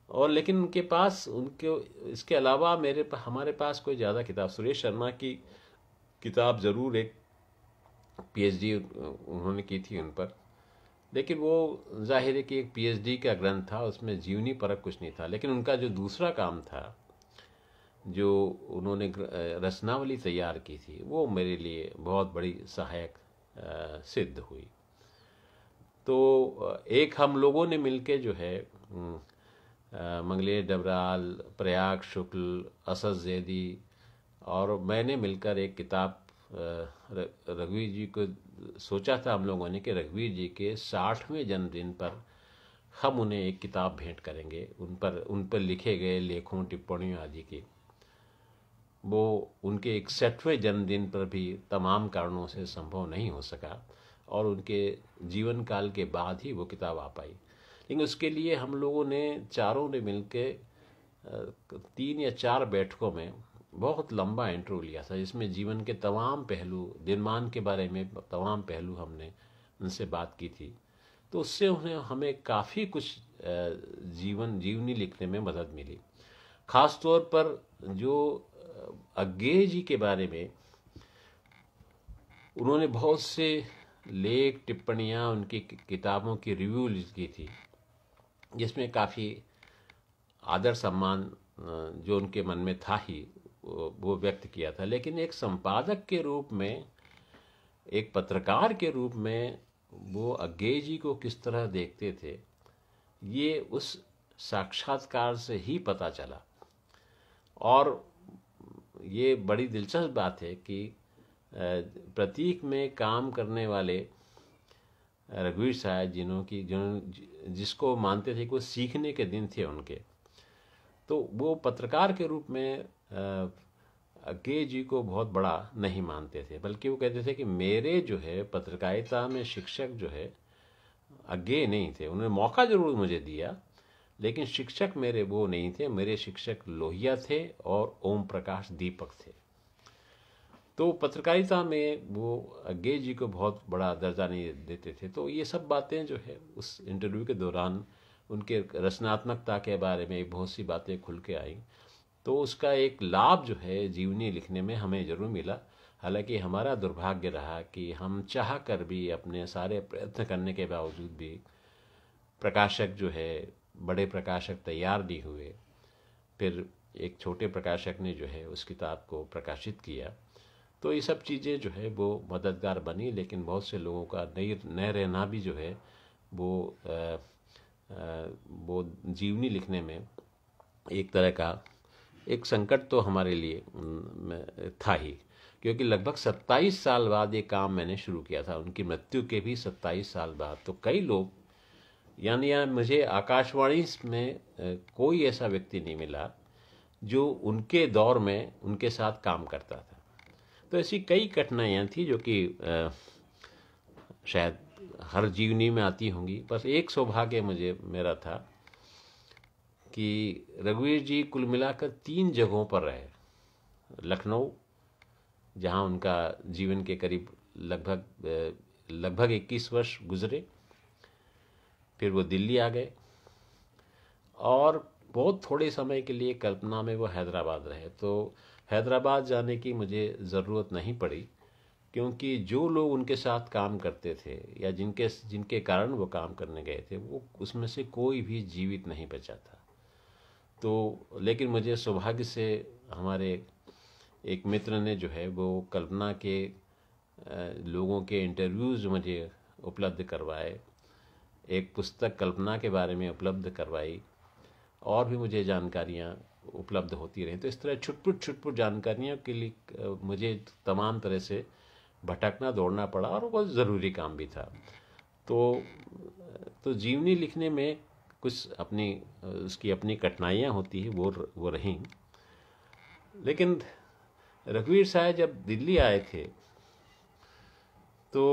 Speaker 1: और लेकिन उनके पास उनके इसके अलावा मेरे हमारे पास कोई ज़्यादा किताब सुरेश शर्मा की किताब ज़रूर एक पीएचडी उन्होंने की थी उन पर लेकिन वो जाहिर है कि एक पीएचडी का ग्रंथ था उसमें जीवनी परक कुछ नहीं था लेकिन उनका जो दूसरा काम था जो उन्होंने रचनावली तैयार की थी वो मेरे लिए बहुत बड़ी सहायक सिद्ध हुई तो एक हम लोगों ने मिलके जो है मंगलेश डबराल प्रयाग शुक्ल असद जैदी और मैंने मिलकर एक किताब रघुवीर जी को सोचा था हम लोगों ने कि रघुवीर जी के साठवें जन्मदिन पर हम उन्हें एक किताब भेंट करेंगे उन पर उन पर लिखे गए लेखों टिप्पणियों आदि की वो उनके इकसठवें जन्मदिन पर भी तमाम कारणों से संभव नहीं हो सका और उनके जीवन काल के बाद ही वो किताब आ पाई लेकिन उसके लिए हम लोगों ने चारों ने मिल के तीन या चार बैठकों में बहुत लंबा इंटरव्यू लिया था जिसमें जीवन के तमाम पहलू दिनमान के बारे में तमाम पहलू हमने उनसे बात की थी तो उससे उन्हें हमें काफ़ी कुछ जीवन जीवनी लिखने में मदद मिली ख़ास तौर पर जो अज्ञे जी के बारे में उन्होंने बहुत से लेख टिप्पणियाँ उनकी किताबों की रिव्यू की थी जिसमें काफ़ी आदर सम्मान जो उनके मन में था ही वो व्यक्त किया था लेकिन एक संपादक के रूप में एक पत्रकार के रूप में वो अज्ञे जी को किस तरह देखते थे ये उस साक्षात्कार से ही पता चला और ये बड़ी दिलचस्प बात है कि प्रतीक में काम करने वाले रघुवीर साहब जिन्हों की जिन जिसको मानते थे कि वो सीखने के दिन थे उनके तो वो पत्रकार के रूप में के जी को बहुत बड़ा नहीं मानते थे बल्कि वो कहते थे कि मेरे जो है पत्रकारिता में शिक्षक जो है अज्ञे नहीं थे उन्होंने मौका ज़रूर मुझे दिया लेकिन शिक्षक मेरे वो नहीं थे मेरे शिक्षक लोहिया थे और ओम प्रकाश दीपक थे तो पत्रकारिता में वो गे जी को बहुत बड़ा दर्जा नहीं देते थे तो ये सब बातें जो है उस इंटरव्यू के दौरान उनके रचनात्मकता के बारे में बहुत सी बातें खुल के आई तो उसका एक लाभ जो है जीवनी लिखने में हमें ज़रूर मिला हालांकि हमारा दुर्भाग्य रहा कि हम चाह कर भी अपने सारे प्रयत्न करने के बावजूद भी प्रकाशक जो है बड़े प्रकाशक तैयार नहीं हुए फिर एक छोटे प्रकाशक ने जो है उस किताब को प्रकाशित किया तो ये सब चीज़ें जो है वो मददगार बनी लेकिन बहुत से लोगों का नहीं न रहना भी जो है वो आ, आ, वो जीवनी लिखने में एक तरह का एक संकट तो हमारे लिए था ही क्योंकि लगभग 27 साल बाद ये काम मैंने शुरू किया था उनकी मृत्यु के भी 27 साल बाद तो कई लोग यानी या मुझे आकाशवाणी में कोई ऐसा व्यक्ति नहीं मिला जो उनके दौर में उनके साथ काम करता था तो ऐसी कई कठिनाइयाँ थी जो कि शायद हर जीवनी में आती होंगी बस एक सौभाग्य मुझे मेरा था कि रघुवीर जी कुल मिलाकर तीन जगहों पर रहे लखनऊ जहाँ उनका जीवन के करीब लगभग लगभग 21 वर्ष गुजरे फिर वो दिल्ली आ गए और बहुत थोड़े समय के लिए कल्पना में वो हैदराबाद रहे तो हैदराबाद जाने की मुझे ज़रूरत नहीं पड़ी क्योंकि जो लोग उनके साथ काम करते थे या जिनके जिनके कारण वो काम करने गए थे वो उसमें से कोई भी जीवित नहीं बचा था तो लेकिन मुझे सौभाग्य से हमारे एक मित्र ने जो है वो कल्पना के लोगों के इंटरव्यूज़ मुझे उपलब्ध करवाए एक पुस्तक कल्पना के बारे में उपलब्ध करवाई और भी मुझे जानकारियाँ उपलब्ध होती रही तो इस तरह छुटपुट छुटपुट जानकारियों के लिए मुझे तमाम तरह से भटकना दौड़ना पड़ा और बहुत ज़रूरी काम भी था तो तो जीवनी लिखने में कुछ अपनी उसकी अपनी कठिनाइयाँ होती हैं वो वो रहीं लेकिन रघुवीर साहब जब दिल्ली आए थे तो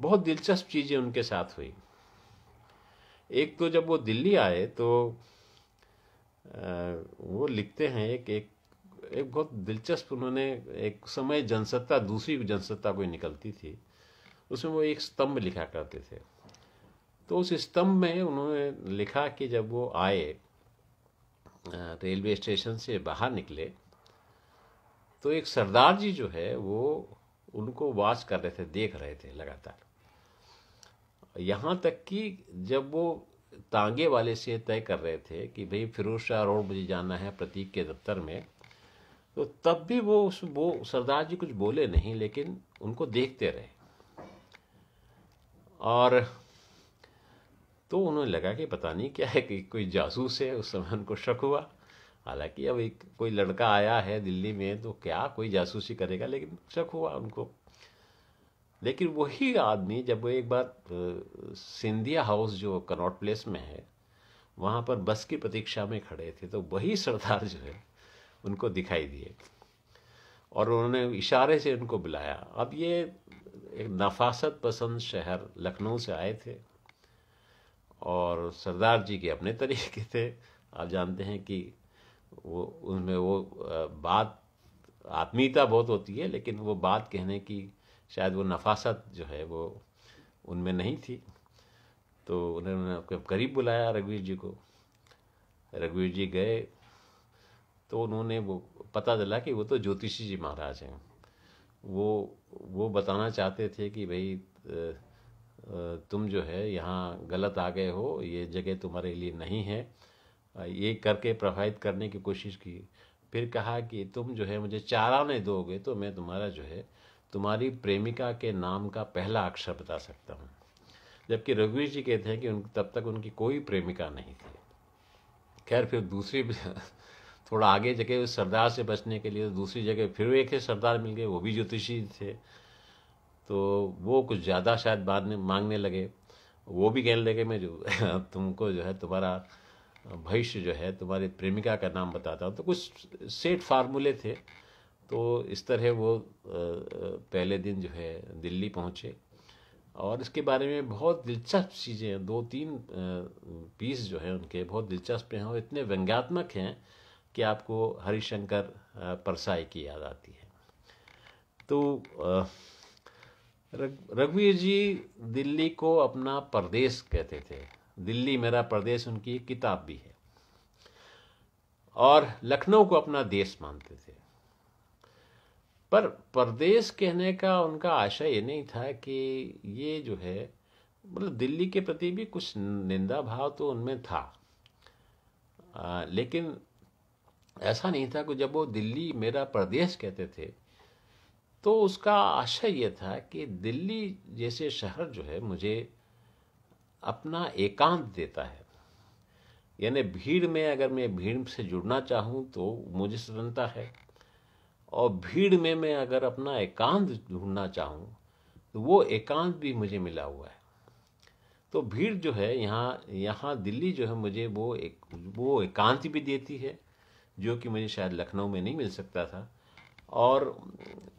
Speaker 1: बहुत दिलचस्प चीज़ें उनके साथ हुई एक तो जब वो दिल्ली आए तो वो लिखते हैं एक एक एक बहुत दिलचस्प उन्होंने एक समय जनसत्ता दूसरी जनसत्ता कोई निकलती थी उसमें वो एक स्तंभ लिखा करते थे तो उस स्तंभ में उन्होंने लिखा कि जब वो आए रेलवे स्टेशन से बाहर निकले तो एक सरदार जी जो है वो उनको वाच कर रहे थे देख रहे थे लगातार यहाँ तक कि जब वो तांगे वाले से तय कर रहे थे कि भाई फिरोज शाह रोड मुझे जाना है प्रतीक के दफ्तर में तो तब भी वो उस वो सरदार जी कुछ बोले नहीं लेकिन उनको देखते रहे और तो उन्हें लगा कि पता नहीं क्या है कि कोई जासूस है उस समय उनको शक हुआ हालांकि अब एक कोई लड़का आया है दिल्ली में तो क्या कोई जासूसी करेगा लेकिन शक हुआ उनको लेकिन वही आदमी जब वो एक बार सिंधिया हाउस जो कनॉट प्लेस में है वहाँ पर बस की प्रतीक्षा में खड़े थे तो वही सरदार जो है उनको दिखाई दिए और उन्होंने इशारे से उनको बुलाया अब ये एक नफासत पसंद शहर लखनऊ से आए थे और सरदार जी के अपने तरीके थे आप जानते हैं कि वो उनमें वो बात आत्मीयता बहुत होती है लेकिन वो बात कहने की शायद वो नफासत जो है वो उनमें नहीं थी तो उन्होंने करीब बुलाया रघुवीर जी को रघुवीर जी गए तो उन्होंने वो पता चला कि वो तो ज्योतिषी जी महाराज हैं वो वो बताना चाहते थे कि भाई तुम जो है यहाँ गलत आ गए हो ये जगह तुम्हारे लिए नहीं है ये करके प्रभावित करने की कोशिश की फिर कहा कि तुम जो है मुझे चाराने दोगे तो मैं तुम्हारा जो है तुम्हारी प्रेमिका के नाम का पहला अक्षर बता सकता हूँ जबकि रघुवीर जी कहते हैं कि उन तब तक उनकी कोई प्रेमिका नहीं थी खैर फिर दूसरी थोड़ा आगे जगह उस सरदार से बचने के लिए तो दूसरी जगह फिर एक सरदार मिल गए वो भी ज्योतिषी थे तो वो कुछ ज़्यादा शायद बाद में मांगने लगे वो भी कहने लगे मैं जो तुमको जो है तुम्हारा भविष्य जो है तुम्हारी प्रेमिका का नाम बताता हूँ तो कुछ सेट फार्मूले थे तो इस तरह वो पहले दिन जो है दिल्ली पहुँचे और इसके बारे में बहुत दिलचस्प चीज़ें दो तीन पीस जो है उनके बहुत दिलचस्प हैं और इतने व्यंग्यात्मक हैं कि आपको हरिशंकर परसाई की याद आती है तो रघुवीर जी दिल्ली को अपना प्रदेश कहते थे दिल्ली मेरा प्रदेश उनकी किताब भी है और लखनऊ को अपना देश मानते थे पर प्रदेश कहने का उनका आशय ये नहीं था कि ये जो है मतलब दिल्ली के प्रति भी कुछ निंदा भाव तो उनमें था आ, लेकिन ऐसा नहीं था कि जब वो दिल्ली मेरा प्रदेश कहते थे तो उसका आशय ये था कि दिल्ली जैसे शहर जो है मुझे अपना एकांत देता है यानी भीड़ में अगर मैं भीड़ से जुड़ना चाहूँ तो मुझे स्वतंत्रता है और भीड़ में मैं अगर अपना एकांत ढूंढना चाहूँ तो वो एकांत भी मुझे मिला हुआ है तो भीड़ जो है यहाँ यहाँ दिल्ली जो है मुझे वो एक वो एकांत भी देती है जो कि मुझे शायद लखनऊ में नहीं मिल सकता था और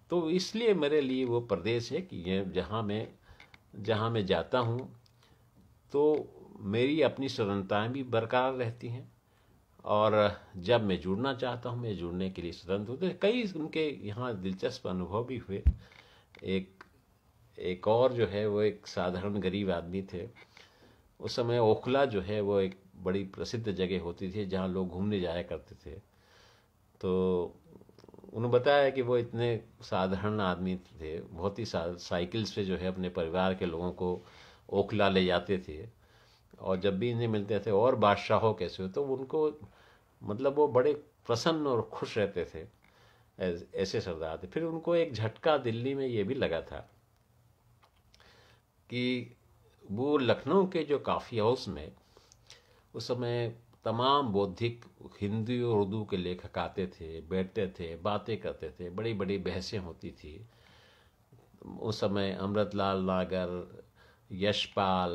Speaker 1: तो इसलिए मेरे लिए वो प्रदेश है कि ये जहाँ मैं जहाँ मैं जाता हूँ तो मेरी अपनी स्वतंत्रताएँ भी बरकरार रहती हैं और जब मैं जुड़ना चाहता हूँ मैं जुड़ने के लिए स्वतंत्र होते कई उनके यहाँ दिलचस्प अनुभव भी हुए एक एक और जो है वो एक साधारण गरीब आदमी थे उस समय ओखला जो है वो एक बड़ी प्रसिद्ध जगह होती थी जहाँ लोग घूमने जाया करते थे तो उन्होंने बताया कि वो इतने साधारण आदमी थे बहुत ही साइकिल्स पे जो है अपने परिवार के लोगों को ओखला ले जाते थे और जब भी इन्हें मिलते थे और बादशाह हो कैसे हो तो उनको मतलब वो बड़े प्रसन्न और खुश रहते थे ऐसे सरदार थे फिर उनको एक झटका दिल्ली में ये भी लगा था कि वो लखनऊ के जो काफ़ी हाउस में उस समय तमाम बौद्धिक हिंदी और उर्दू के लेखक आते थे बैठते थे बातें करते थे बड़ी बड़ी बहसें होती थी उस समय अमृतलाल नागर यशपाल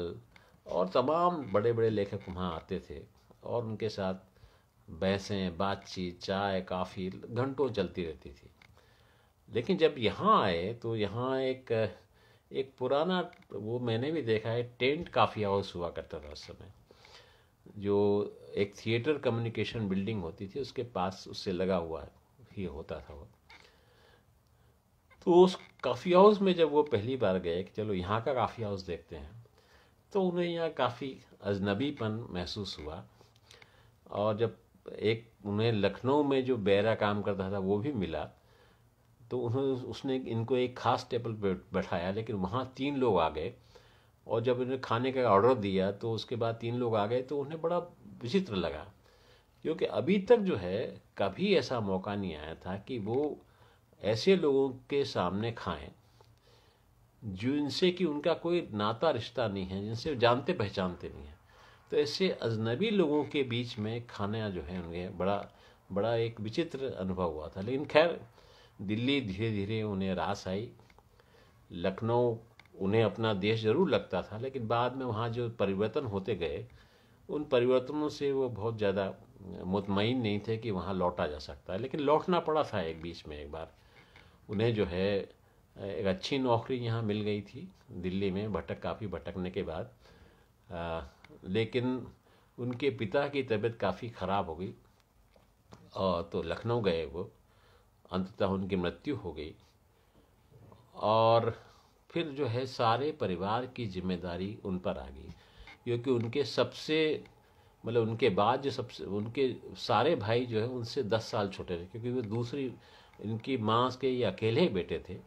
Speaker 1: और तमाम बड़े बड़े लेखक वहाँ आते थे और उनके साथ बहसें बातचीत चाय काफ़ी घंटों चलती रहती थी लेकिन जब यहाँ आए तो यहाँ एक एक पुराना वो मैंने भी देखा है टेंट काफ़ी हाउस हुआ करता था उस समय जो एक थिएटर कम्युनिकेशन बिल्डिंग होती थी उसके पास उससे लगा हुआ ही होता था वो तो उस काफ़ी हाउस में जब वो पहली बार गए कि चलो यहाँ का काफ़ी हाउस देखते हैं तो उन्हें यहाँ काफ़ी अजनबीपन महसूस हुआ और जब एक उन्हें लखनऊ में जो बैरा काम करता था वो भी मिला तो उन्होंने उसने इनको एक ख़ास टेबल पर बैठाया लेकिन वहाँ तीन लोग आ गए और जब इन्हें खाने का ऑर्डर दिया तो उसके बाद तीन लोग आ गए तो उन्हें बड़ा विचित्र लगा क्योंकि अभी तक जो है कभी ऐसा मौका नहीं आया था कि वो ऐसे लोगों के सामने खाएं जो इनसे कि उनका कोई नाता रिश्ता नहीं है जिनसे जानते पहचानते नहीं हैं तो ऐसे अजनबी लोगों के बीच में खाना जो है उनके बड़ा बड़ा एक विचित्र अनुभव हुआ था लेकिन खैर दिल्ली धीरे धीरे उन्हें रास आई लखनऊ उन्हें अपना देश जरूर लगता था लेकिन बाद में वहाँ जो परिवर्तन होते गए उन परिवर्तनों से वो बहुत ज़्यादा मुतमिन नहीं थे कि वहाँ लौटा जा सकता है लेकिन लौटना पड़ा था एक बीच में एक बार उन्हें जो है एक अच्छी नौकरी यहाँ मिल गई थी दिल्ली में भटक काफ़ी भटकने के बाद आ, लेकिन उनके पिता की तबीयत काफ़ी ख़राब हो गई और तो लखनऊ गए वो अंततः उनकी मृत्यु हो गई और फिर जो है सारे परिवार की जिम्मेदारी उन पर आ गई क्योंकि उनके सबसे मतलब उनके बाद जो सबसे उनके सारे भाई जो है उनसे दस साल छोटे थे क्योंकि वो दूसरी इनकी माँ के ये अकेले बेटे थे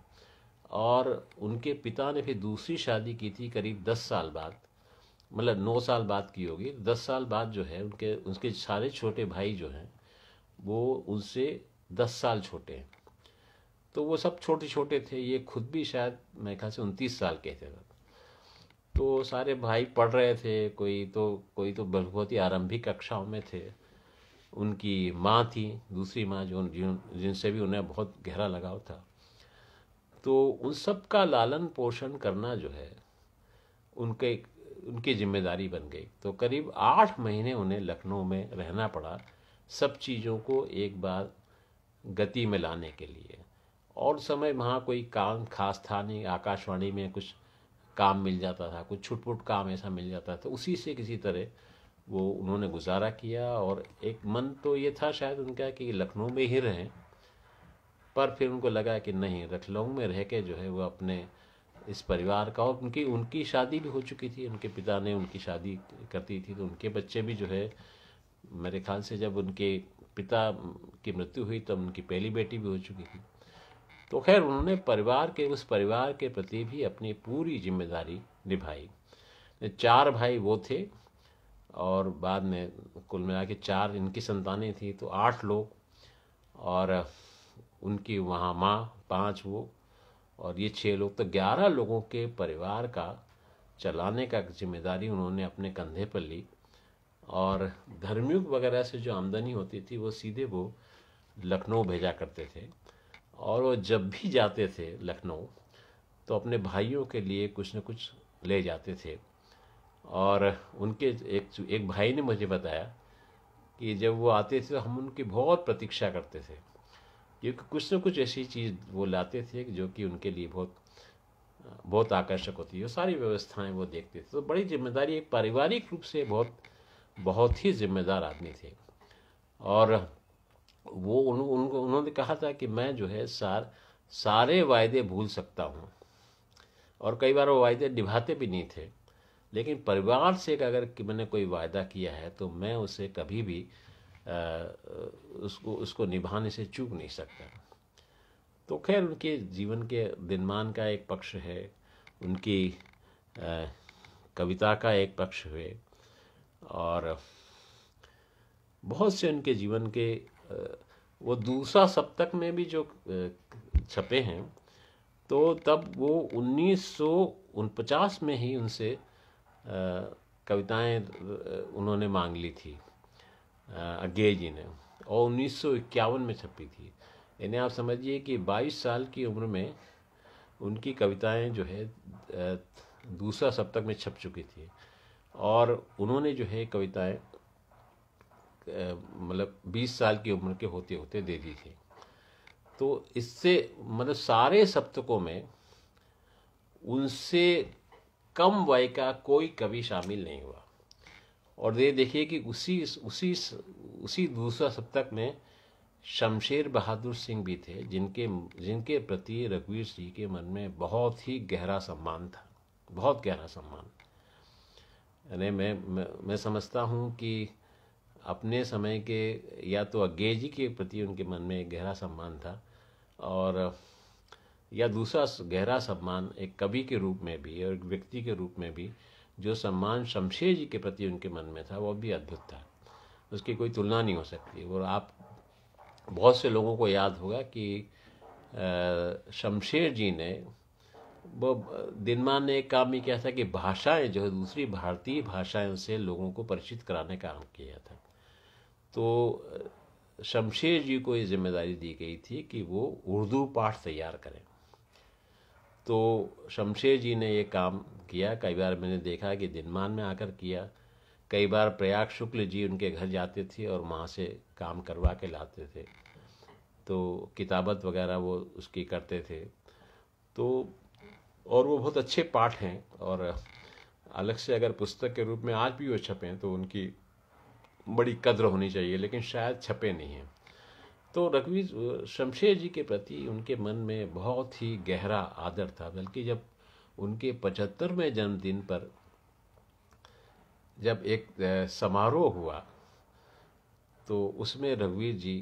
Speaker 1: और उनके पिता ने फिर दूसरी शादी की थी करीब दस साल बाद मतलब नौ साल बाद की होगी दस साल बाद जो है उनके उनके सारे छोटे भाई जो हैं वो उनसे दस साल छोटे हैं तो वो सब छोटे छोटे थे ये खुद भी शायद मेरे ख्याल से उनतीस साल के थे तो सारे भाई पढ़ रहे थे कोई तो कोई तो बहुत ही आरंभिक कक्षाओं में थे उनकी माँ थी दूसरी माँ जो जिन जिनसे भी उन्हें बहुत गहरा लगाव था तो उन सब का लालन पोषण करना जो है उनके उनकी जिम्मेदारी बन गई तो करीब आठ महीने उन्हें लखनऊ में रहना पड़ा सब चीज़ों को एक बार गति में लाने के लिए और समय वहाँ कोई काम खास था नहीं आकाशवाणी में कुछ काम मिल जाता था कुछ छुटपुट काम ऐसा मिल जाता था उसी से किसी तरह वो उन्होंने गुजारा किया और एक मन तो ये था शायद उनका कि लखनऊ में ही रहें पर फिर उनको लगा कि नहीं रखलौंग में रह के जो है वो अपने इस परिवार का और उनकी उनकी शादी भी हो चुकी थी उनके पिता ने उनकी शादी करती थी तो उनके बच्चे भी जो है मेरे ख्याल से जब उनके पिता की मृत्यु हुई तब तो उनकी पहली बेटी भी हो चुकी थी तो खैर उन्होंने परिवार के उस परिवार के प्रति भी अपनी पूरी जिम्मेदारी निभाई चार भाई वो थे और बाद में कुल मिला के चार इनकी संतानें थी तो आठ लोग और उनकी वहाँ माँ पाँच वो और ये छः लोग तो ग्यारह लोगों के परिवार का चलाने का जिम्मेदारी उन्होंने अपने कंधे पर ली और धर्मयुग वगैरह से जो आमदनी होती थी वो सीधे वो लखनऊ भेजा करते थे और वो जब भी जाते थे लखनऊ तो अपने भाइयों के लिए कुछ न कुछ ले जाते थे और उनके एक एक भाई ने मुझे बताया कि जब वो आते थे तो हम उनकी बहुत प्रतीक्षा करते थे क्योंकि कुछ ना कुछ ऐसी चीज़ वो लाते थे जो कि उनके लिए बहुत बहुत आकर्षक होती है सारी व्यवस्थाएं वो देखते थे तो बड़ी जिम्मेदारी एक पारिवारिक रूप से बहुत बहुत ही जिम्मेदार आदमी थे और वो उन, उन उन्होंने कहा था कि मैं जो है सार सारे वायदे भूल सकता हूँ और कई बार वो वायदे निभाते भी नहीं थे लेकिन परिवार से अगर कि मैंने कोई वायदा किया है तो मैं उसे कभी भी उसको उसको निभाने से चूक नहीं सकता तो खैर उनके जीवन के दिनमान का एक पक्ष है उनकी कविता का एक पक्ष है और बहुत से उनके जीवन के वो दूसरा सप्तक में भी जो छपे हैं तो तब वो उन्नीस में ही उनसे कविताएं उन्होंने मांग ली थी अगे जी ने और उन्नीस में छपी थी यानी आप समझिए कि 22 साल की उम्र में उनकी कविताएं जो है दूसरा सप्तक में छप चुकी थी और उन्होंने जो है कविताएं मतलब 20 साल की उम्र के होते होते दे दी थी तो इससे मतलब सारे सप्तकों में उनसे कम वय का कोई कवि शामिल नहीं हुआ और ये देखिए कि उसी उसी उसी दूसरा सप्तक में शमशेर बहादुर सिंह भी थे जिनके जिनके प्रति रघुवीर सिंह के मन में बहुत ही गहरा सम्मान था बहुत गहरा सम्मान अरे मैं मैं, मैं समझता हूँ कि अपने समय के या तो जी के प्रति उनके मन में गहरा सम्मान था और या दूसरा गहरा सम्मान एक कवि के रूप में भी और एक व्यक्ति के रूप में भी जो सम्मान शमशेर जी के प्रति उनके मन में था वो भी अद्भुत था उसकी कोई तुलना नहीं हो सकती और आप बहुत से लोगों को याद होगा कि शमशेर जी ने वो दिनमान ने एक काम भी किया था कि भाषाएं जो है दूसरी भारतीय भाषाएं से लोगों को परिचित कराने का काम किया था तो शमशेर जी को ये जिम्मेदारी दी गई थी कि वो उर्दू पाठ तैयार करें तो शमशेर जी ने ये काम किया कई बार मैंने देखा कि दिनमान में आकर किया कई बार प्रयाग शुक्ल जी उनके घर जाते थे और वहाँ से काम करवा के लाते थे तो किताबत वगैरह वो उसकी करते थे तो और वो बहुत अच्छे पाठ हैं और अलग से अगर पुस्तक के रूप में आज भी वो छपे हैं तो उनकी बड़ी कद्र होनी चाहिए लेकिन शायद छपे नहीं हैं तो रघुवीर शमशेर जी के प्रति उनके मन में बहुत ही गहरा आदर था बल्कि जब उनके पचहत्तरवें जन्मदिन पर जब एक समारोह हुआ तो उसमें रघुवीर जी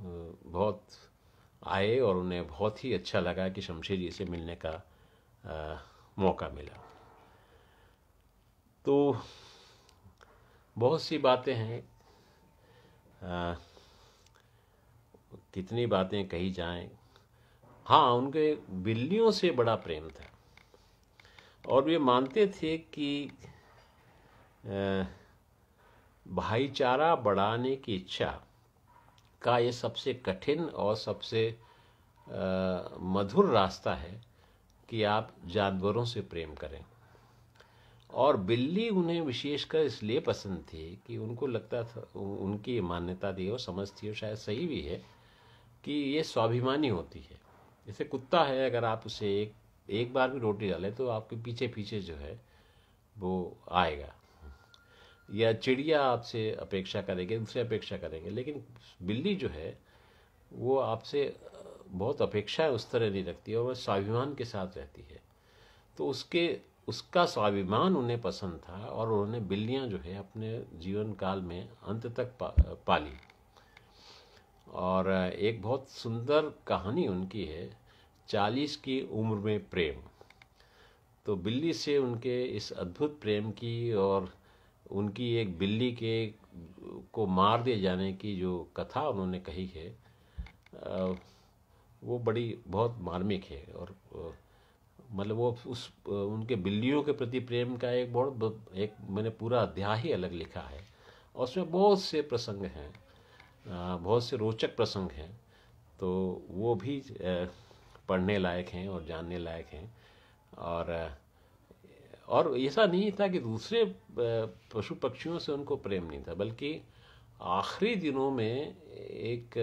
Speaker 1: बहुत आए और उन्हें बहुत ही अच्छा लगा कि शमशेर जी से मिलने का आ, मौका मिला तो बहुत सी बातें हैं कितनी बातें कही जाएं हाँ उनके बिल्लियों से बड़ा प्रेम था और वे मानते थे कि भाईचारा बढ़ाने की इच्छा का ये सबसे कठिन और सबसे मधुर रास्ता है कि आप जानवरों से प्रेम करें और बिल्ली उन्हें विशेषकर इसलिए पसंद थी कि उनको लगता था उनकी मान्यता थी और समझ थी और शायद सही भी है कि ये स्वाभिमानी होती है जैसे कुत्ता है अगर आप उसे एक एक बार भी रोटी डालें तो आपके पीछे पीछे जो है वो आएगा या चिड़िया आपसे अपेक्षा करेंगे उनसे अपेक्षा करेंगे लेकिन बिल्ली जो है वो आपसे बहुत अपेक्षा उस तरह नहीं रखती है और वह स्वाभिमान के साथ रहती है तो उसके उसका स्वाभिमान उन्हें पसंद था और उन्होंने बिल्लियाँ जो है अपने जीवन काल में अंत तक पा, पाली और एक बहुत सुंदर कहानी उनकी है चालीस की उम्र में प्रेम तो बिल्ली से उनके इस अद्भुत प्रेम की और उनकी एक बिल्ली के को मार दिए जाने की जो कथा उन्होंने कही है वो बड़ी बहुत मार्मिक है और मतलब वो उस उनके बिल्लियों के प्रति प्रेम का एक बहुत एक मैंने पूरा अध्याय ही अलग लिखा है और उसमें बहुत से प्रसंग हैं बहुत से रोचक प्रसंग हैं तो वो भी पढ़ने लायक हैं और जानने लायक हैं और और ऐसा नहीं था कि दूसरे पशु पक्षियों से उनको प्रेम नहीं था बल्कि आखिरी दिनों में एक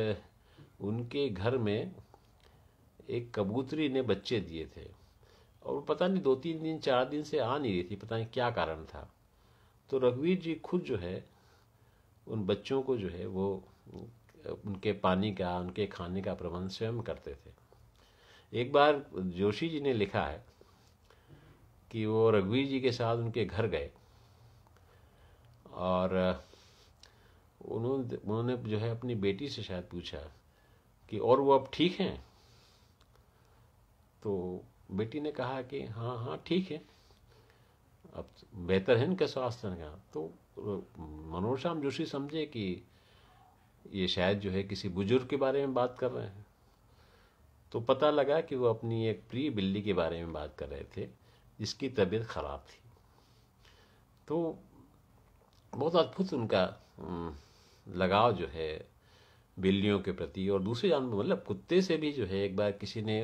Speaker 1: उनके घर में एक कबूतरी ने बच्चे दिए थे और पता नहीं दो तीन दिन चार दिन से आ नहीं रही थी पता नहीं क्या कारण था तो रघुवीर जी खुद जो है उन बच्चों को जो है वो उनके पानी का उनके खाने का प्रबंध स्वयं करते थे एक बार जोशी जी ने लिखा है कि वो रघुवीर जी के साथ उनके घर गए और उन्होंने उन्होंने जो है अपनी बेटी से शायद पूछा कि और वो अब ठीक हैं तो बेटी ने कहा कि हाँ हाँ ठीक है अब बेहतर है इनका स्वास्थ्य का तो श्याम जोशी समझे कि ये शायद जो है किसी बुजुर्ग के बारे में बात कर रहे हैं तो पता लगा कि वो अपनी एक प्रिय बिल्ली के बारे में बात कर रहे थे जिसकी तबीयत ख़राब थी तो बहुत अद्भुत उनका लगाव जो है बिल्लियों के प्रति और दूसरे जानवर मतलब कुत्ते से भी जो है एक बार किसी ने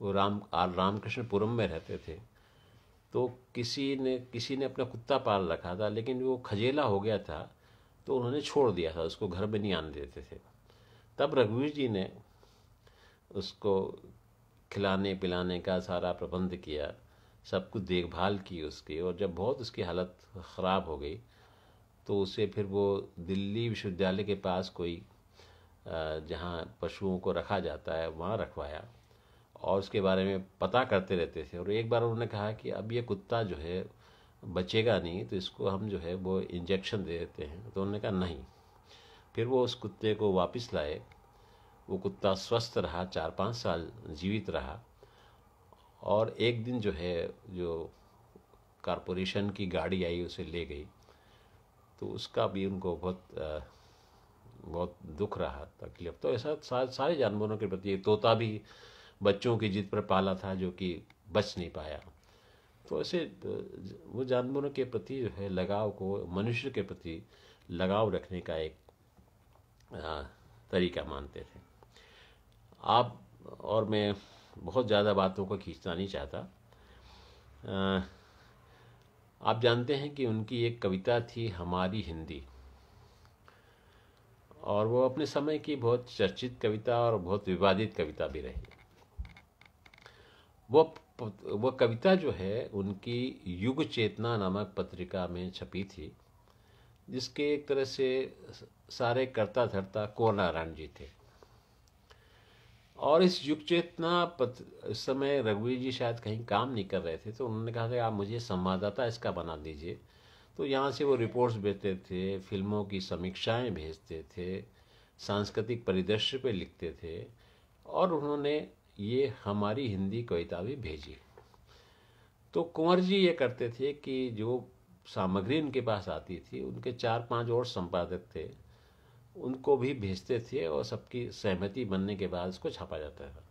Speaker 1: वो राम रामकृष्णपुरम में रहते थे तो किसी ने किसी ने अपना कुत्ता पाल रखा था लेकिन वो खजेला हो गया था तो उन्होंने छोड़ दिया था उसको घर में नहीं आने देते थे तब रघुवीर जी ने उसको खिलाने पिलाने का सारा प्रबंध किया सब कुछ देखभाल की उसकी और जब बहुत उसकी हालत ख़राब हो गई तो उसे फिर वो दिल्ली विश्वविद्यालय के पास कोई जहाँ पशुओं को रखा जाता है वहाँ रखवाया और उसके बारे में पता करते रहते थे और एक बार उन्होंने कहा कि अब ये कुत्ता जो है बचेगा नहीं तो इसको हम जो है वो इंजेक्शन दे देते हैं तो उन्होंने कहा नहीं फिर वो उस कुत्ते को वापस लाए वो कुत्ता स्वस्थ रहा चार पाँच साल जीवित रहा और एक दिन जो है जो कारपोरेशन की गाड़ी आई उसे ले गई तो उसका भी उनको बहुत बहुत दुख रहा तकलीफ तो ऐसा सा, सारे जानवरों के प्रति तोता भी बच्चों की जिद पर पाला था जो कि बच नहीं पाया तो ऐसे वो जानवरों के प्रति जो है लगाव को मनुष्य के प्रति लगाव रखने का एक तरीका मानते थे आप और मैं बहुत ज़्यादा बातों को खींचना नहीं चाहता आप जानते हैं कि उनकी एक कविता थी हमारी हिंदी और वो अपने समय की बहुत चर्चित कविता और बहुत विवादित कविता भी रही वो वह कविता जो है उनकी युग चेतना नामक पत्रिका में छपी थी जिसके एक तरह से सारे कर्ता धर्ता को नारायण जी थे और इस युग चेतना पत्र इस समय रघुवीर जी शायद कहीं काम नहीं कर रहे थे तो उन्होंने कहा था आप मुझे संवाददाता इसका बना दीजिए तो यहाँ से वो रिपोर्ट्स भेजते थे फिल्मों की समीक्षाएं भेजते थे सांस्कृतिक परिदृश्य पे लिखते थे और उन्होंने ये हमारी हिंदी कविता भी भेजी तो कुंवर जी ये करते थे कि जो सामग्री उनके पास आती थी उनके चार पांच और संपादक थे उनको भी भेजते थे और सबकी सहमति बनने के बाद उसको छापा जाता था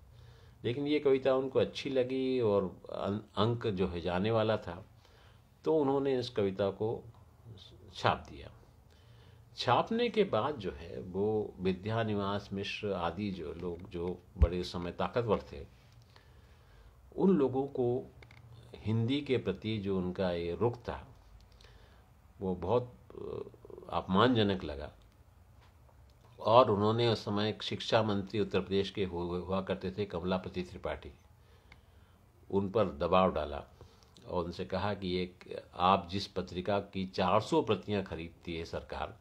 Speaker 1: लेकिन ये कविता उनको अच्छी लगी और अं-, अंक जो है जाने वाला था तो उन्होंने इस कविता को छाप दिया छापने के बाद जो है वो विद्यानिवास मिश्र आदि जो लोग जो बड़े समय ताकतवर थे उन लोगों को हिंदी के प्रति जो उनका ये रुख था वो बहुत अपमानजनक लगा और उन्होंने उस समय शिक्षा मंत्री उत्तर प्रदेश के हुआ करते थे कमलापति त्रिपाठी उन पर दबाव डाला और उनसे कहा कि एक आप जिस पत्रिका की 400 प्रतियां खरीदती है सरकार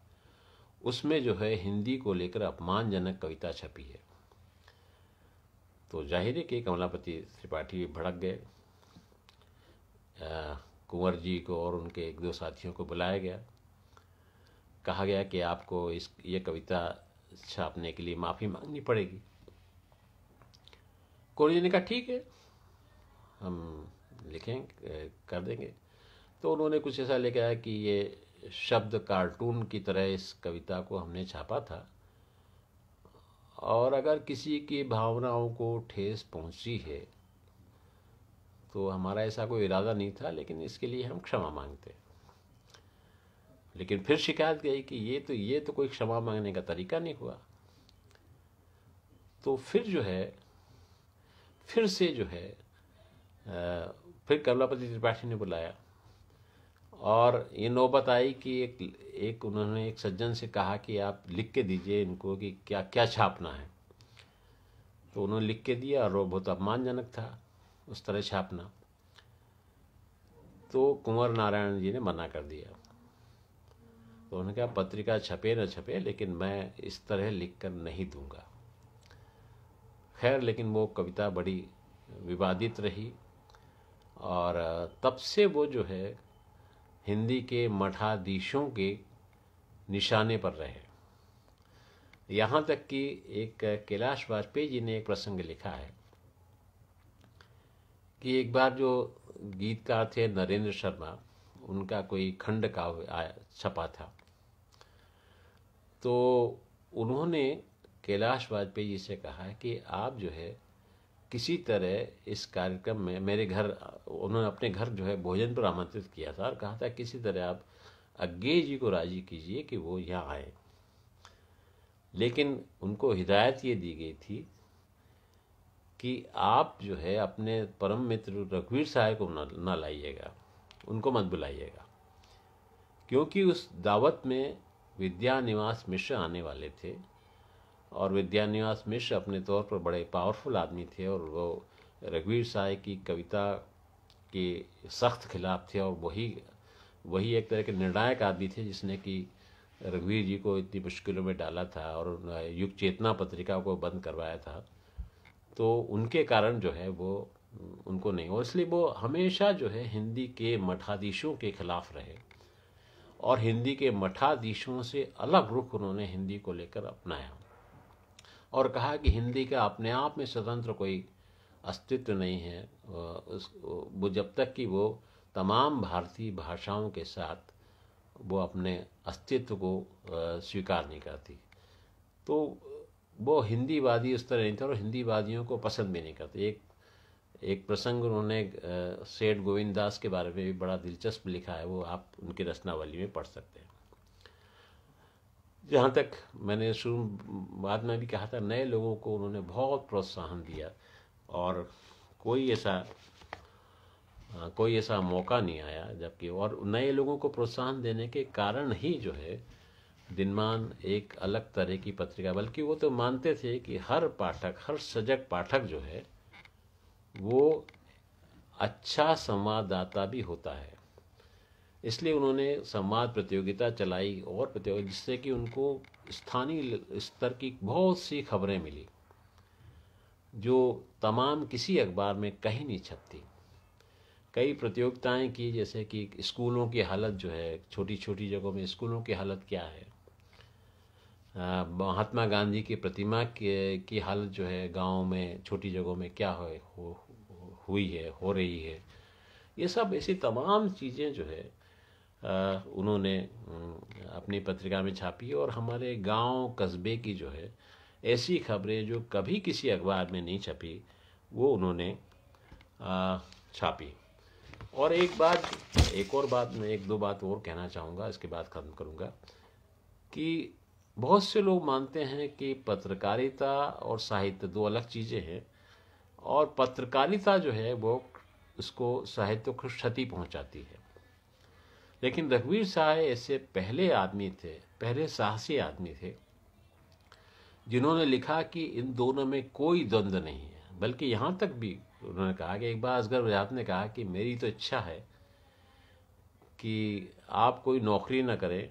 Speaker 1: उसमें जो है हिंदी को लेकर अपमानजनक कविता छपी है तो जाहिर है कि कमलापति त्रिपाठी भड़क गए कुंवर जी को और उनके एक दो साथियों को बुलाया गया कहा गया कि आपको इस ये कविता छापने के लिए माफ़ी मांगनी पड़ेगी कुंवर जी ने कहा ठीक है हम लिखें कर देंगे तो उन्होंने कुछ ऐसा लिखा कि ये शब्द कार्टून की तरह इस कविता को हमने छापा था और अगर किसी की भावनाओं को ठेस पहुंची है तो हमारा ऐसा कोई इरादा नहीं था लेकिन इसके लिए हम क्षमा मांगते लेकिन फिर शिकायत गई कि ये तो ये तो कोई क्षमा मांगने का तरीका नहीं हुआ तो फिर जो है फिर से जो है फिर कमलापति त्रिपाठी ने बुलाया और ये नौबत आई कि एक एक उन्होंने एक सज्जन से कहा कि आप लिख के दीजिए इनको कि क्या क्या छापना है तो उन्होंने लिख के दिया और वो बहुत अपमानजनक था उस तरह छापना तो कुंवर नारायण जी ने मना कर दिया तो उन्होंने कहा पत्रिका छपे न छपे लेकिन मैं इस तरह लिख कर नहीं दूंगा खैर लेकिन वो कविता बड़ी विवादित रही और तब से वो जो है हिंदी के मठाधीशों के निशाने पर रहे यहाँ तक कि एक कैलाश वाजपेयी जी ने एक प्रसंग लिखा है कि एक बार जो गीतकार थे नरेंद्र शर्मा उनका कोई खंड काव्य छपा था तो उन्होंने कैलाश वाजपेयी जी से कहा कि आप जो है किसी तरह इस कार्यक्रम में मेरे घर उन्होंने अपने घर जो है भोजन पर आमंत्रित किया था और कहा था किसी तरह आप अज्ञे जी को राजी कीजिए कि वो यहाँ आए लेकिन उनको हिदायत ये दी गई थी कि आप जो है अपने परम मित्र रघुवीर साहब को ना ना लाइएगा उनको मत बुलाइएगा क्योंकि उस दावत में विद्या निवास मिश्र आने वाले थे और विद्यानिवास मिश्र अपने तौर पर बड़े पावरफुल आदमी थे और वो रघुवीर साय की कविता के सख्त खिलाफ थे और वही वही एक तरह के निर्णायक आदमी थे जिसने कि रघुवीर जी को इतनी मुश्किलों में डाला था और युग चेतना पत्रिका को बंद करवाया था तो उनके कारण जो है वो उनको नहीं और इसलिए वो हमेशा जो है हिंदी के मठाधीशों के खिलाफ रहे और हिंदी के मठाधीशों से अलग रुख उन्होंने हिंदी को लेकर अपनाया और कहा कि हिंदी का अपने आप में स्वतंत्र कोई अस्तित्व नहीं है उस वो जब तक कि वो तमाम भारतीय भाषाओं के साथ वो अपने अस्तित्व को स्वीकार नहीं करती तो वो हिंदीवादी उस तरह नहीं थे और हिंदीवादियों को पसंद भी नहीं करते एक एक प्रसंग उन्होंने सेठ गोविंद दास के बारे में भी बड़ा दिलचस्प लिखा है वो आप उनकी रचनावली में पढ़ सकते हैं जहाँ तक मैंने शुरू बाद में भी कहा था नए लोगों को उन्होंने बहुत प्रोत्साहन दिया और कोई ऐसा कोई ऐसा मौका नहीं आया जबकि और नए लोगों को प्रोत्साहन देने के कारण ही जो है दिनमान एक अलग तरह की पत्रिका बल्कि वो तो मानते थे कि हर पाठक हर सजग पाठक जो है वो अच्छा संवाददाता भी होता है इसलिए उन्होंने संवाद प्रतियोगिता चलाई और प्रतियोगिता जिससे कि उनको स्थानीय स्तर की बहुत सी खबरें मिली जो तमाम किसी अखबार में कहीं नहीं छपती कई प्रतियोगिताएं की जैसे कि स्कूलों की हालत जो है छोटी छोटी जगहों में स्कूलों की हालत क्या है महात्मा गांधी की प्रतिमा की हालत जो है गाँव में छोटी जगहों में क्या हो, हो, हुई है हो रही है ये सब ऐसी तमाम चीज़ें जो है उन्होंने अपनी पत्रिका में छापी और हमारे गांव कस्बे की जो है ऐसी खबरें जो कभी किसी अखबार में नहीं छपी वो उन्होंने छापी और एक बात एक और बात मैं एक दो बात और कहना चाहूँगा इसके बाद ख़त्म करूँगा कि बहुत से लोग मानते हैं कि पत्रकारिता और साहित्य दो अलग चीज़ें हैं और पत्रकारिता जो है वो उसको साहित्य को क्षति पहुँचाती है लेकिन रघुवीर शाह ऐसे पहले आदमी थे पहले साहसी आदमी थे जिन्होंने लिखा कि इन दोनों में कोई द्वंद्व नहीं है बल्कि यहाँ तक भी उन्होंने कहा कि एक बार असगर वजात ने कहा कि मेरी तो इच्छा है कि आप कोई नौकरी ना करें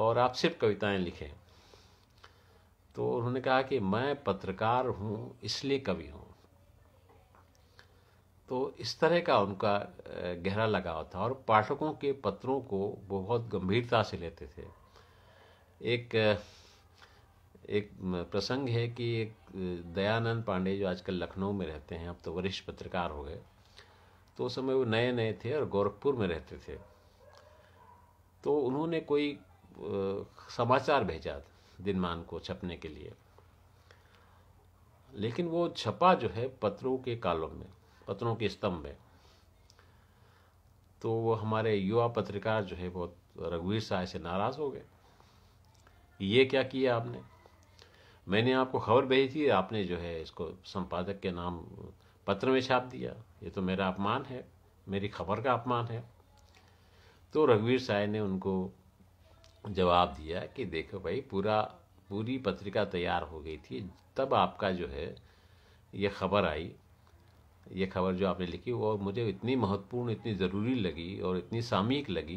Speaker 1: और आप सिर्फ कविताएं लिखें तो उन्होंने कहा कि मैं पत्रकार हूँ इसलिए कवि हूँ तो इस तरह का उनका गहरा लगाव था और पाठकों के पत्रों को बहुत गंभीरता से लेते थे एक एक प्रसंग है कि एक दयानंद पांडे जो आजकल लखनऊ में रहते हैं अब तो वरिष्ठ पत्रकार हो गए तो उस समय वो नए नए थे और गोरखपुर में रहते थे तो उन्होंने कोई समाचार भेजा दिनमान को छपने के लिए लेकिन वो छपा जो है पत्रों के कालों में पत्रों के स्तंभ है तो वो हमारे युवा पत्रकार जो है बहुत रघुवीर साय से नाराज़ हो गए ये क्या किया आपने मैंने आपको खबर भेजी थी आपने जो है इसको संपादक के नाम पत्र में छाप दिया ये तो मेरा अपमान है मेरी खबर का अपमान है तो रघुवीर साय ने उनको जवाब दिया कि देखो भाई पूरा पूरी पत्रिका तैयार हो गई थी तब आपका जो है ये खबर आई ये खबर जो आपने लिखी और मुझे इतनी महत्वपूर्ण इतनी ज़रूरी लगी और इतनी सामयिक लगी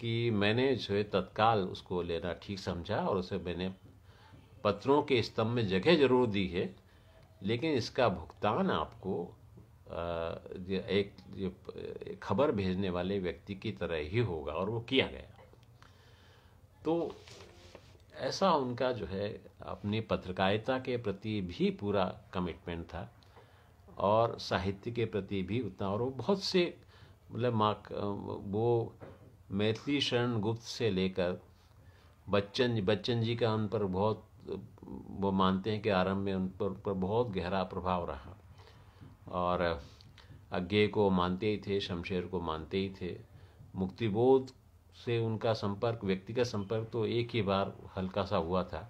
Speaker 1: कि मैंने जो है तत्काल उसको लेना ठीक समझा और उसे मैंने पत्रों के स्तंभ में जगह जरूर दी है लेकिन इसका भुगतान आपको एक खबर भेजने वाले व्यक्ति की तरह ही होगा और वो किया गया तो ऐसा उनका जो है अपनी पत्रकारिता के प्रति भी पूरा कमिटमेंट था और साहित्य के प्रति भी उतना और वो बहुत से मतलब माँ वो मैथिली शरण गुप्त से लेकर बच्चन बच्चन जी का उन पर बहुत वो मानते हैं कि आरंभ में उन पर, उन पर बहुत गहरा प्रभाव रहा और अज्ञे को मानते ही थे शमशेर को मानते ही थे मुक्तिबोध से उनका संपर्क व्यक्तिगत संपर्क तो एक ही बार हल्का सा हुआ था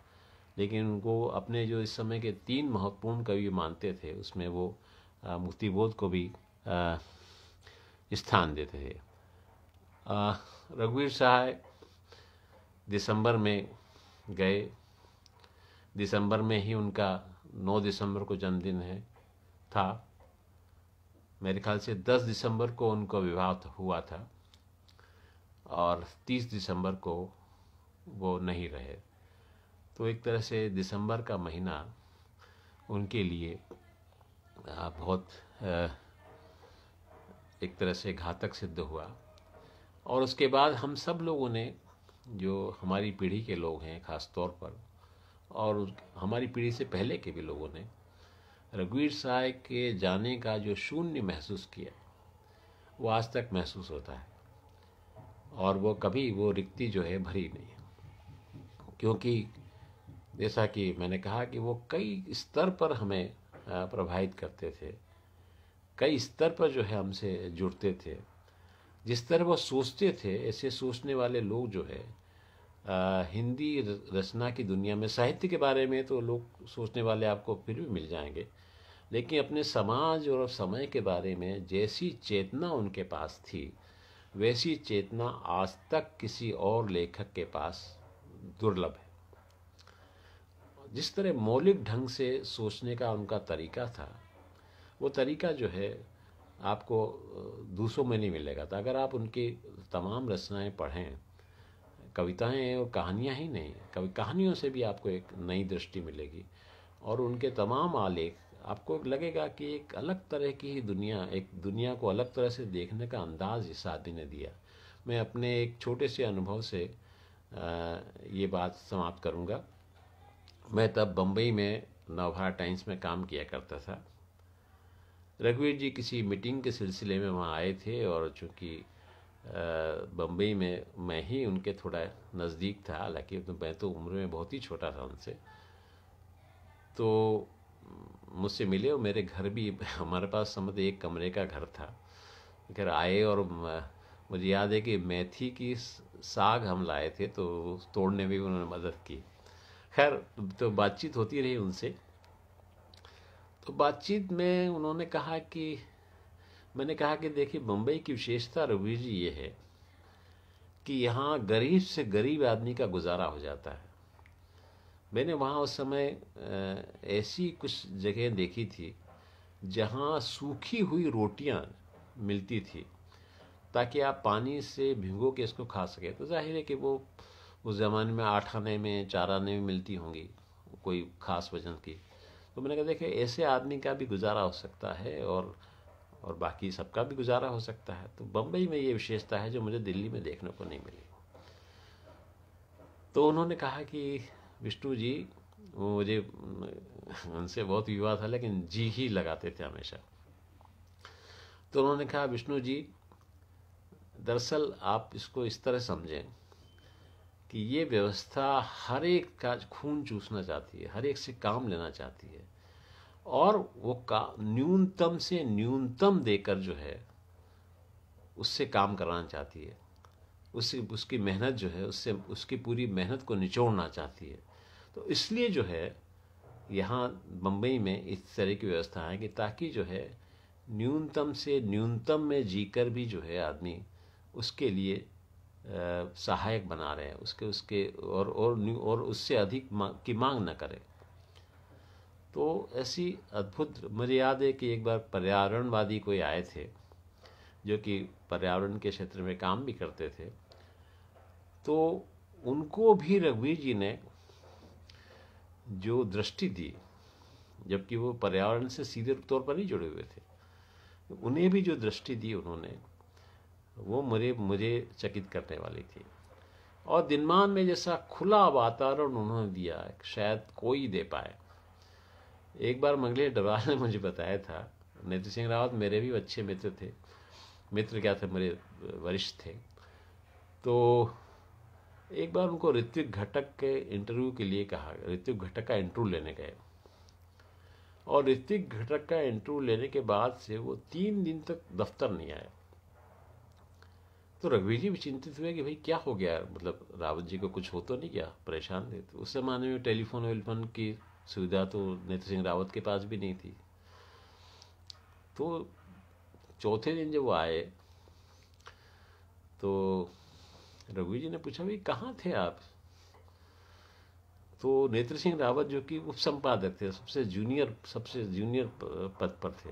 Speaker 1: लेकिन उनको अपने जो इस समय के तीन महत्वपूर्ण कवि मानते थे उसमें वो बोध को भी स्थान देते थे रघुवीर सहाय दिसंबर में गए दिसंबर में ही उनका 9 दिसंबर को जन्मदिन है था मेरे ख्याल से 10 दिसंबर को उनका विवाह हुआ था और 30 दिसंबर को वो नहीं रहे तो एक तरह से दिसंबर का महीना उनके लिए बहुत एक तरह से घातक सिद्ध हुआ और उसके बाद हम सब लोगों ने जो हमारी पीढ़ी के लोग हैं ख़ास तौर पर और हमारी पीढ़ी से पहले के भी लोगों ने रघुवीर साय के जाने का जो शून्य महसूस किया वो आज तक महसूस होता है और वो कभी वो रिक्ति जो है भरी नहीं क्योंकि जैसा कि मैंने कहा कि वो कई स्तर पर हमें प्रभावित करते थे कई स्तर पर जो है हमसे जुड़ते थे जिस तरह वो सोचते थे ऐसे सोचने वाले लोग जो है आ, हिंदी रचना की दुनिया में साहित्य के बारे में तो लोग सोचने वाले आपको फिर भी मिल जाएंगे लेकिन अपने समाज और समय के बारे में जैसी चेतना उनके पास थी वैसी चेतना आज तक किसी और लेखक के पास दुर्लभ है जिस तरह मौलिक ढंग से सोचने का उनका तरीका था वो तरीका जो है आपको दूसरों में नहीं मिलेगा था अगर आप उनकी तमाम रचनाएं पढ़ें कविताएं और कहानियां ही नहीं कभी कहानियों से भी आपको एक नई दृष्टि मिलेगी और उनके तमाम आलेख आपको लगेगा कि एक अलग तरह की ही दुनिया एक दुनिया को अलग तरह से देखने का अंदाज इस आदि ने दिया मैं अपने एक छोटे से अनुभव से ये बात समाप्त करूँगा मैं तब बम्बई में नवभारत टाइम्स में काम किया करता था रघुवीर जी किसी मीटिंग के सिलसिले में वहाँ आए थे और चूँकि बम्बई में मैं ही उनके थोड़ा नज़दीक था हालांकि तो मैं तो उम्र में बहुत ही छोटा था उनसे तो मुझसे मिले और मेरे घर भी हमारे पास समझ एक कमरे का घर था घर आए और मुझे याद है कि मेथी की साग हम लाए थे तो तोड़ने में भी उन्होंने मदद की खैर तो बातचीत होती रही उनसे तो बातचीत में उन्होंने कहा कि मैंने कहा कि देखिए मुंबई की विशेषता रघुवीर जी ये है कि यहाँ गरीब से गरीब आदमी का गुजारा हो जाता है मैंने वहाँ उस समय ऐसी कुछ जगह देखी थी जहाँ सूखी हुई रोटियाँ मिलती थी ताकि आप पानी से भिगो के इसको खा सकें तो जाहिर है कि वो उस ज़माने में आठ आने में चार आने में मिलती होंगी कोई ख़ास वजन की तो मैंने कहा देखे ऐसे आदमी का भी गुजारा हो सकता है और और बाकी सबका भी गुजारा हो सकता है तो बम्बई में ये विशेषता है जो मुझे दिल्ली में देखने को नहीं मिली तो उन्होंने कहा कि विष्णु जी मुझे उनसे बहुत युवा था लेकिन जी ही लगाते थे हमेशा तो उन्होंने कहा विष्णु जी दरअसल आप इसको इस तरह समझें कि ये व्यवस्था हर एक का खून चूसना चाहती है हर एक से काम लेना चाहती है और वो का न्यूनतम से न्यूनतम देकर जो है उससे काम कराना चाहती है उससे उसकी मेहनत जो है उससे उसकी पूरी मेहनत को निचोड़ना चाहती है तो इसलिए जो है यहाँ बम्बई में इस तरह की व्यवस्था है कि ताकि जो है न्यूनतम से न्यूनतम में जीकर भी जो है आदमी उसके लिए सहायक बना रहे हैं उसके उसके और और और उससे अधिक मा, की मांग न करें तो ऐसी अद्भुत मुझे याद है कि एक बार पर्यावरणवादी कोई आए थे जो कि पर्यावरण के क्षेत्र में काम भी करते थे तो उनको भी रघुवीर जी ने जो दृष्टि दी जबकि वो पर्यावरण से सीधे तौर पर नहीं जुड़े हुए थे उन्हें भी जो दृष्टि दी उन्होंने वो मुझे मुझे चकित करने वाली थी और दिनमान में जैसा खुला वातावरण उन्होंने दिया शायद कोई दे पाए एक बार मंगलेश डबराल ने मुझे बताया था नेत्र सिंह रावत मेरे भी अच्छे मित्र थे मित्र क्या थे मेरे वरिष्ठ थे तो एक बार उनको ऋत्विक घटक के इंटरव्यू के लिए कहा ऋत्विक घटक का इंटरव्यू लेने गए और ऋत्विक घटक का इंटरव्यू लेने के बाद से वो तीन दिन तक दफ्तर नहीं आया तो रघुवीर जी भी चिंतित हुए कि भाई क्या हो गया मतलब रावत जी को कुछ हो तो नहीं क्या परेशान थे तो उस जमाने में टेलीफोन वेलीफोन की सुविधा तो नेत्र सिंह रावत के पास भी नहीं थी तो चौथे दिन जब वो आए तो रघुवीर जी ने पूछा भाई कहाँ थे आप तो नेत्र सिंह रावत जो कि उप संपादक थे सबसे जूनियर सबसे जूनियर पद पर थे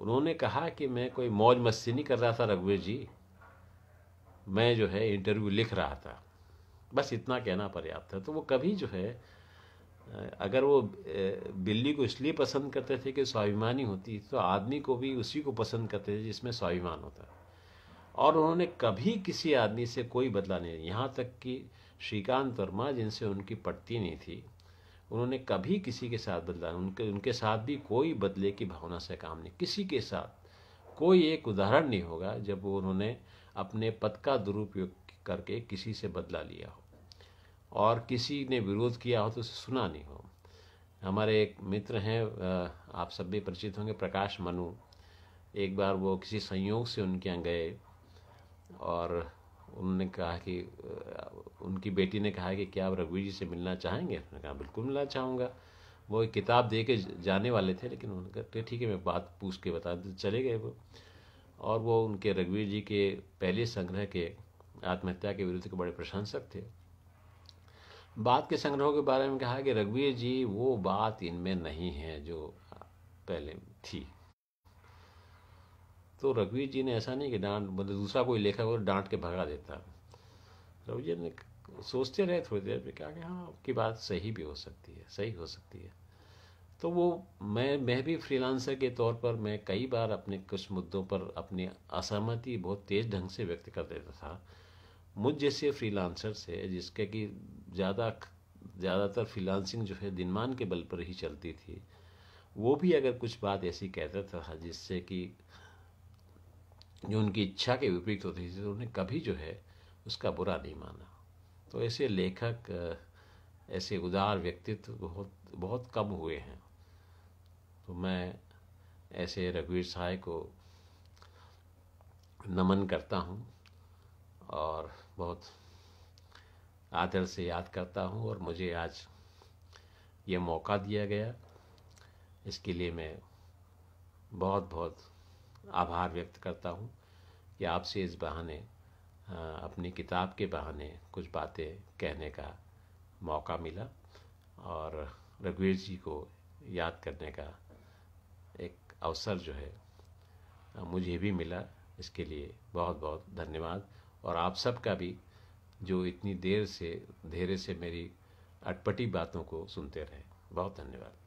Speaker 1: उन्होंने कहा कि मैं कोई मौज मस्ती नहीं कर रहा था रघुवीर जी मैं जो है इंटरव्यू लिख रहा था बस इतना कहना पर्याप्त है तो वो कभी जो है अगर वो बिल्ली को इसलिए पसंद करते थे कि स्वाभिमानी होती तो आदमी को भी उसी को पसंद करते थे जिसमें स्वाभिमान होता और उन्होंने कभी किसी आदमी से कोई बदला नहीं यहाँ तक कि श्रीकांत वर्मा जिनसे उनकी पटती नहीं थी उन्होंने कभी किसी के साथ बदला उनके उनके साथ भी कोई बदले की भावना से काम नहीं किसी के साथ कोई एक उदाहरण नहीं होगा जब उन्होंने अपने पद का दुरुपयोग करके किसी से बदला लिया हो और किसी ने विरोध किया हो तो उसे सुना नहीं हो हमारे एक मित्र हैं आप सब भी परिचित होंगे प्रकाश मनु एक बार वो किसी संयोग से उनके यहाँ गए और उन्होंने कहा कि उनकी बेटी ने कहा कि क्या आप रघुवीर जी से मिलना चाहेंगे उन्होंने कहा बिल्कुल मिलना चाहूँगा वो एक किताब दे के जाने वाले थे लेकिन उन्होंने कहा ठीक है मैं बात पूछ के बता तो चले गए वो और वो उनके रघुवीर जी के पहले संग्रह के आत्महत्या के विरुद्ध के बड़े प्रशंसक थे बात के संग्रहों के बारे में कहा कि रघुवीर जी वो बात इनमें नहीं है जो पहले थी तो रघुवीर जी ने ऐसा नहीं कि डांट मतलब दूसरा कोई लेखक और तो डांट के भगा देता रघुवीर जी ने सोचते रहे थोड़ी देर में क्या कि हाँ आपकी बात सही भी हो सकती है सही हो सकती है तो वो मैं मैं भी फ्रीलांसर के तौर पर मैं कई बार अपने कुछ मुद्दों पर अपनी असहमति बहुत तेज़ ढंग से व्यक्त कर देता था मुझ जैसे फ्रीलांसर से जिसके कि ज़्यादा ज़्यादातर फ्रीलांसिंग जो है दिनमान के बल पर ही चलती थी वो भी अगर कुछ बात ऐसी कहता था जिससे कि जो उनकी इच्छा के विपरीत होती थी तो उन्हें कभी जो है उसका बुरा नहीं माना तो ऐसे लेखक ऐसे उदार व्यक्तित्व बहुत बहुत कम हुए हैं तो मैं ऐसे रघुवीर साय को नमन करता हूँ और बहुत आदर से याद करता हूँ और मुझे आज ये मौका दिया गया इसके लिए मैं बहुत बहुत आभार व्यक्त करता हूँ कि आपसे इस बहाने अपनी किताब के बहाने कुछ बातें कहने का मौका मिला और रघुवीर जी को याद करने का एक अवसर जो है मुझे भी मिला इसके लिए बहुत बहुत धन्यवाद और आप सबका भी जो इतनी देर से धैर्य से मेरी अटपटी बातों को सुनते रहे बहुत धन्यवाद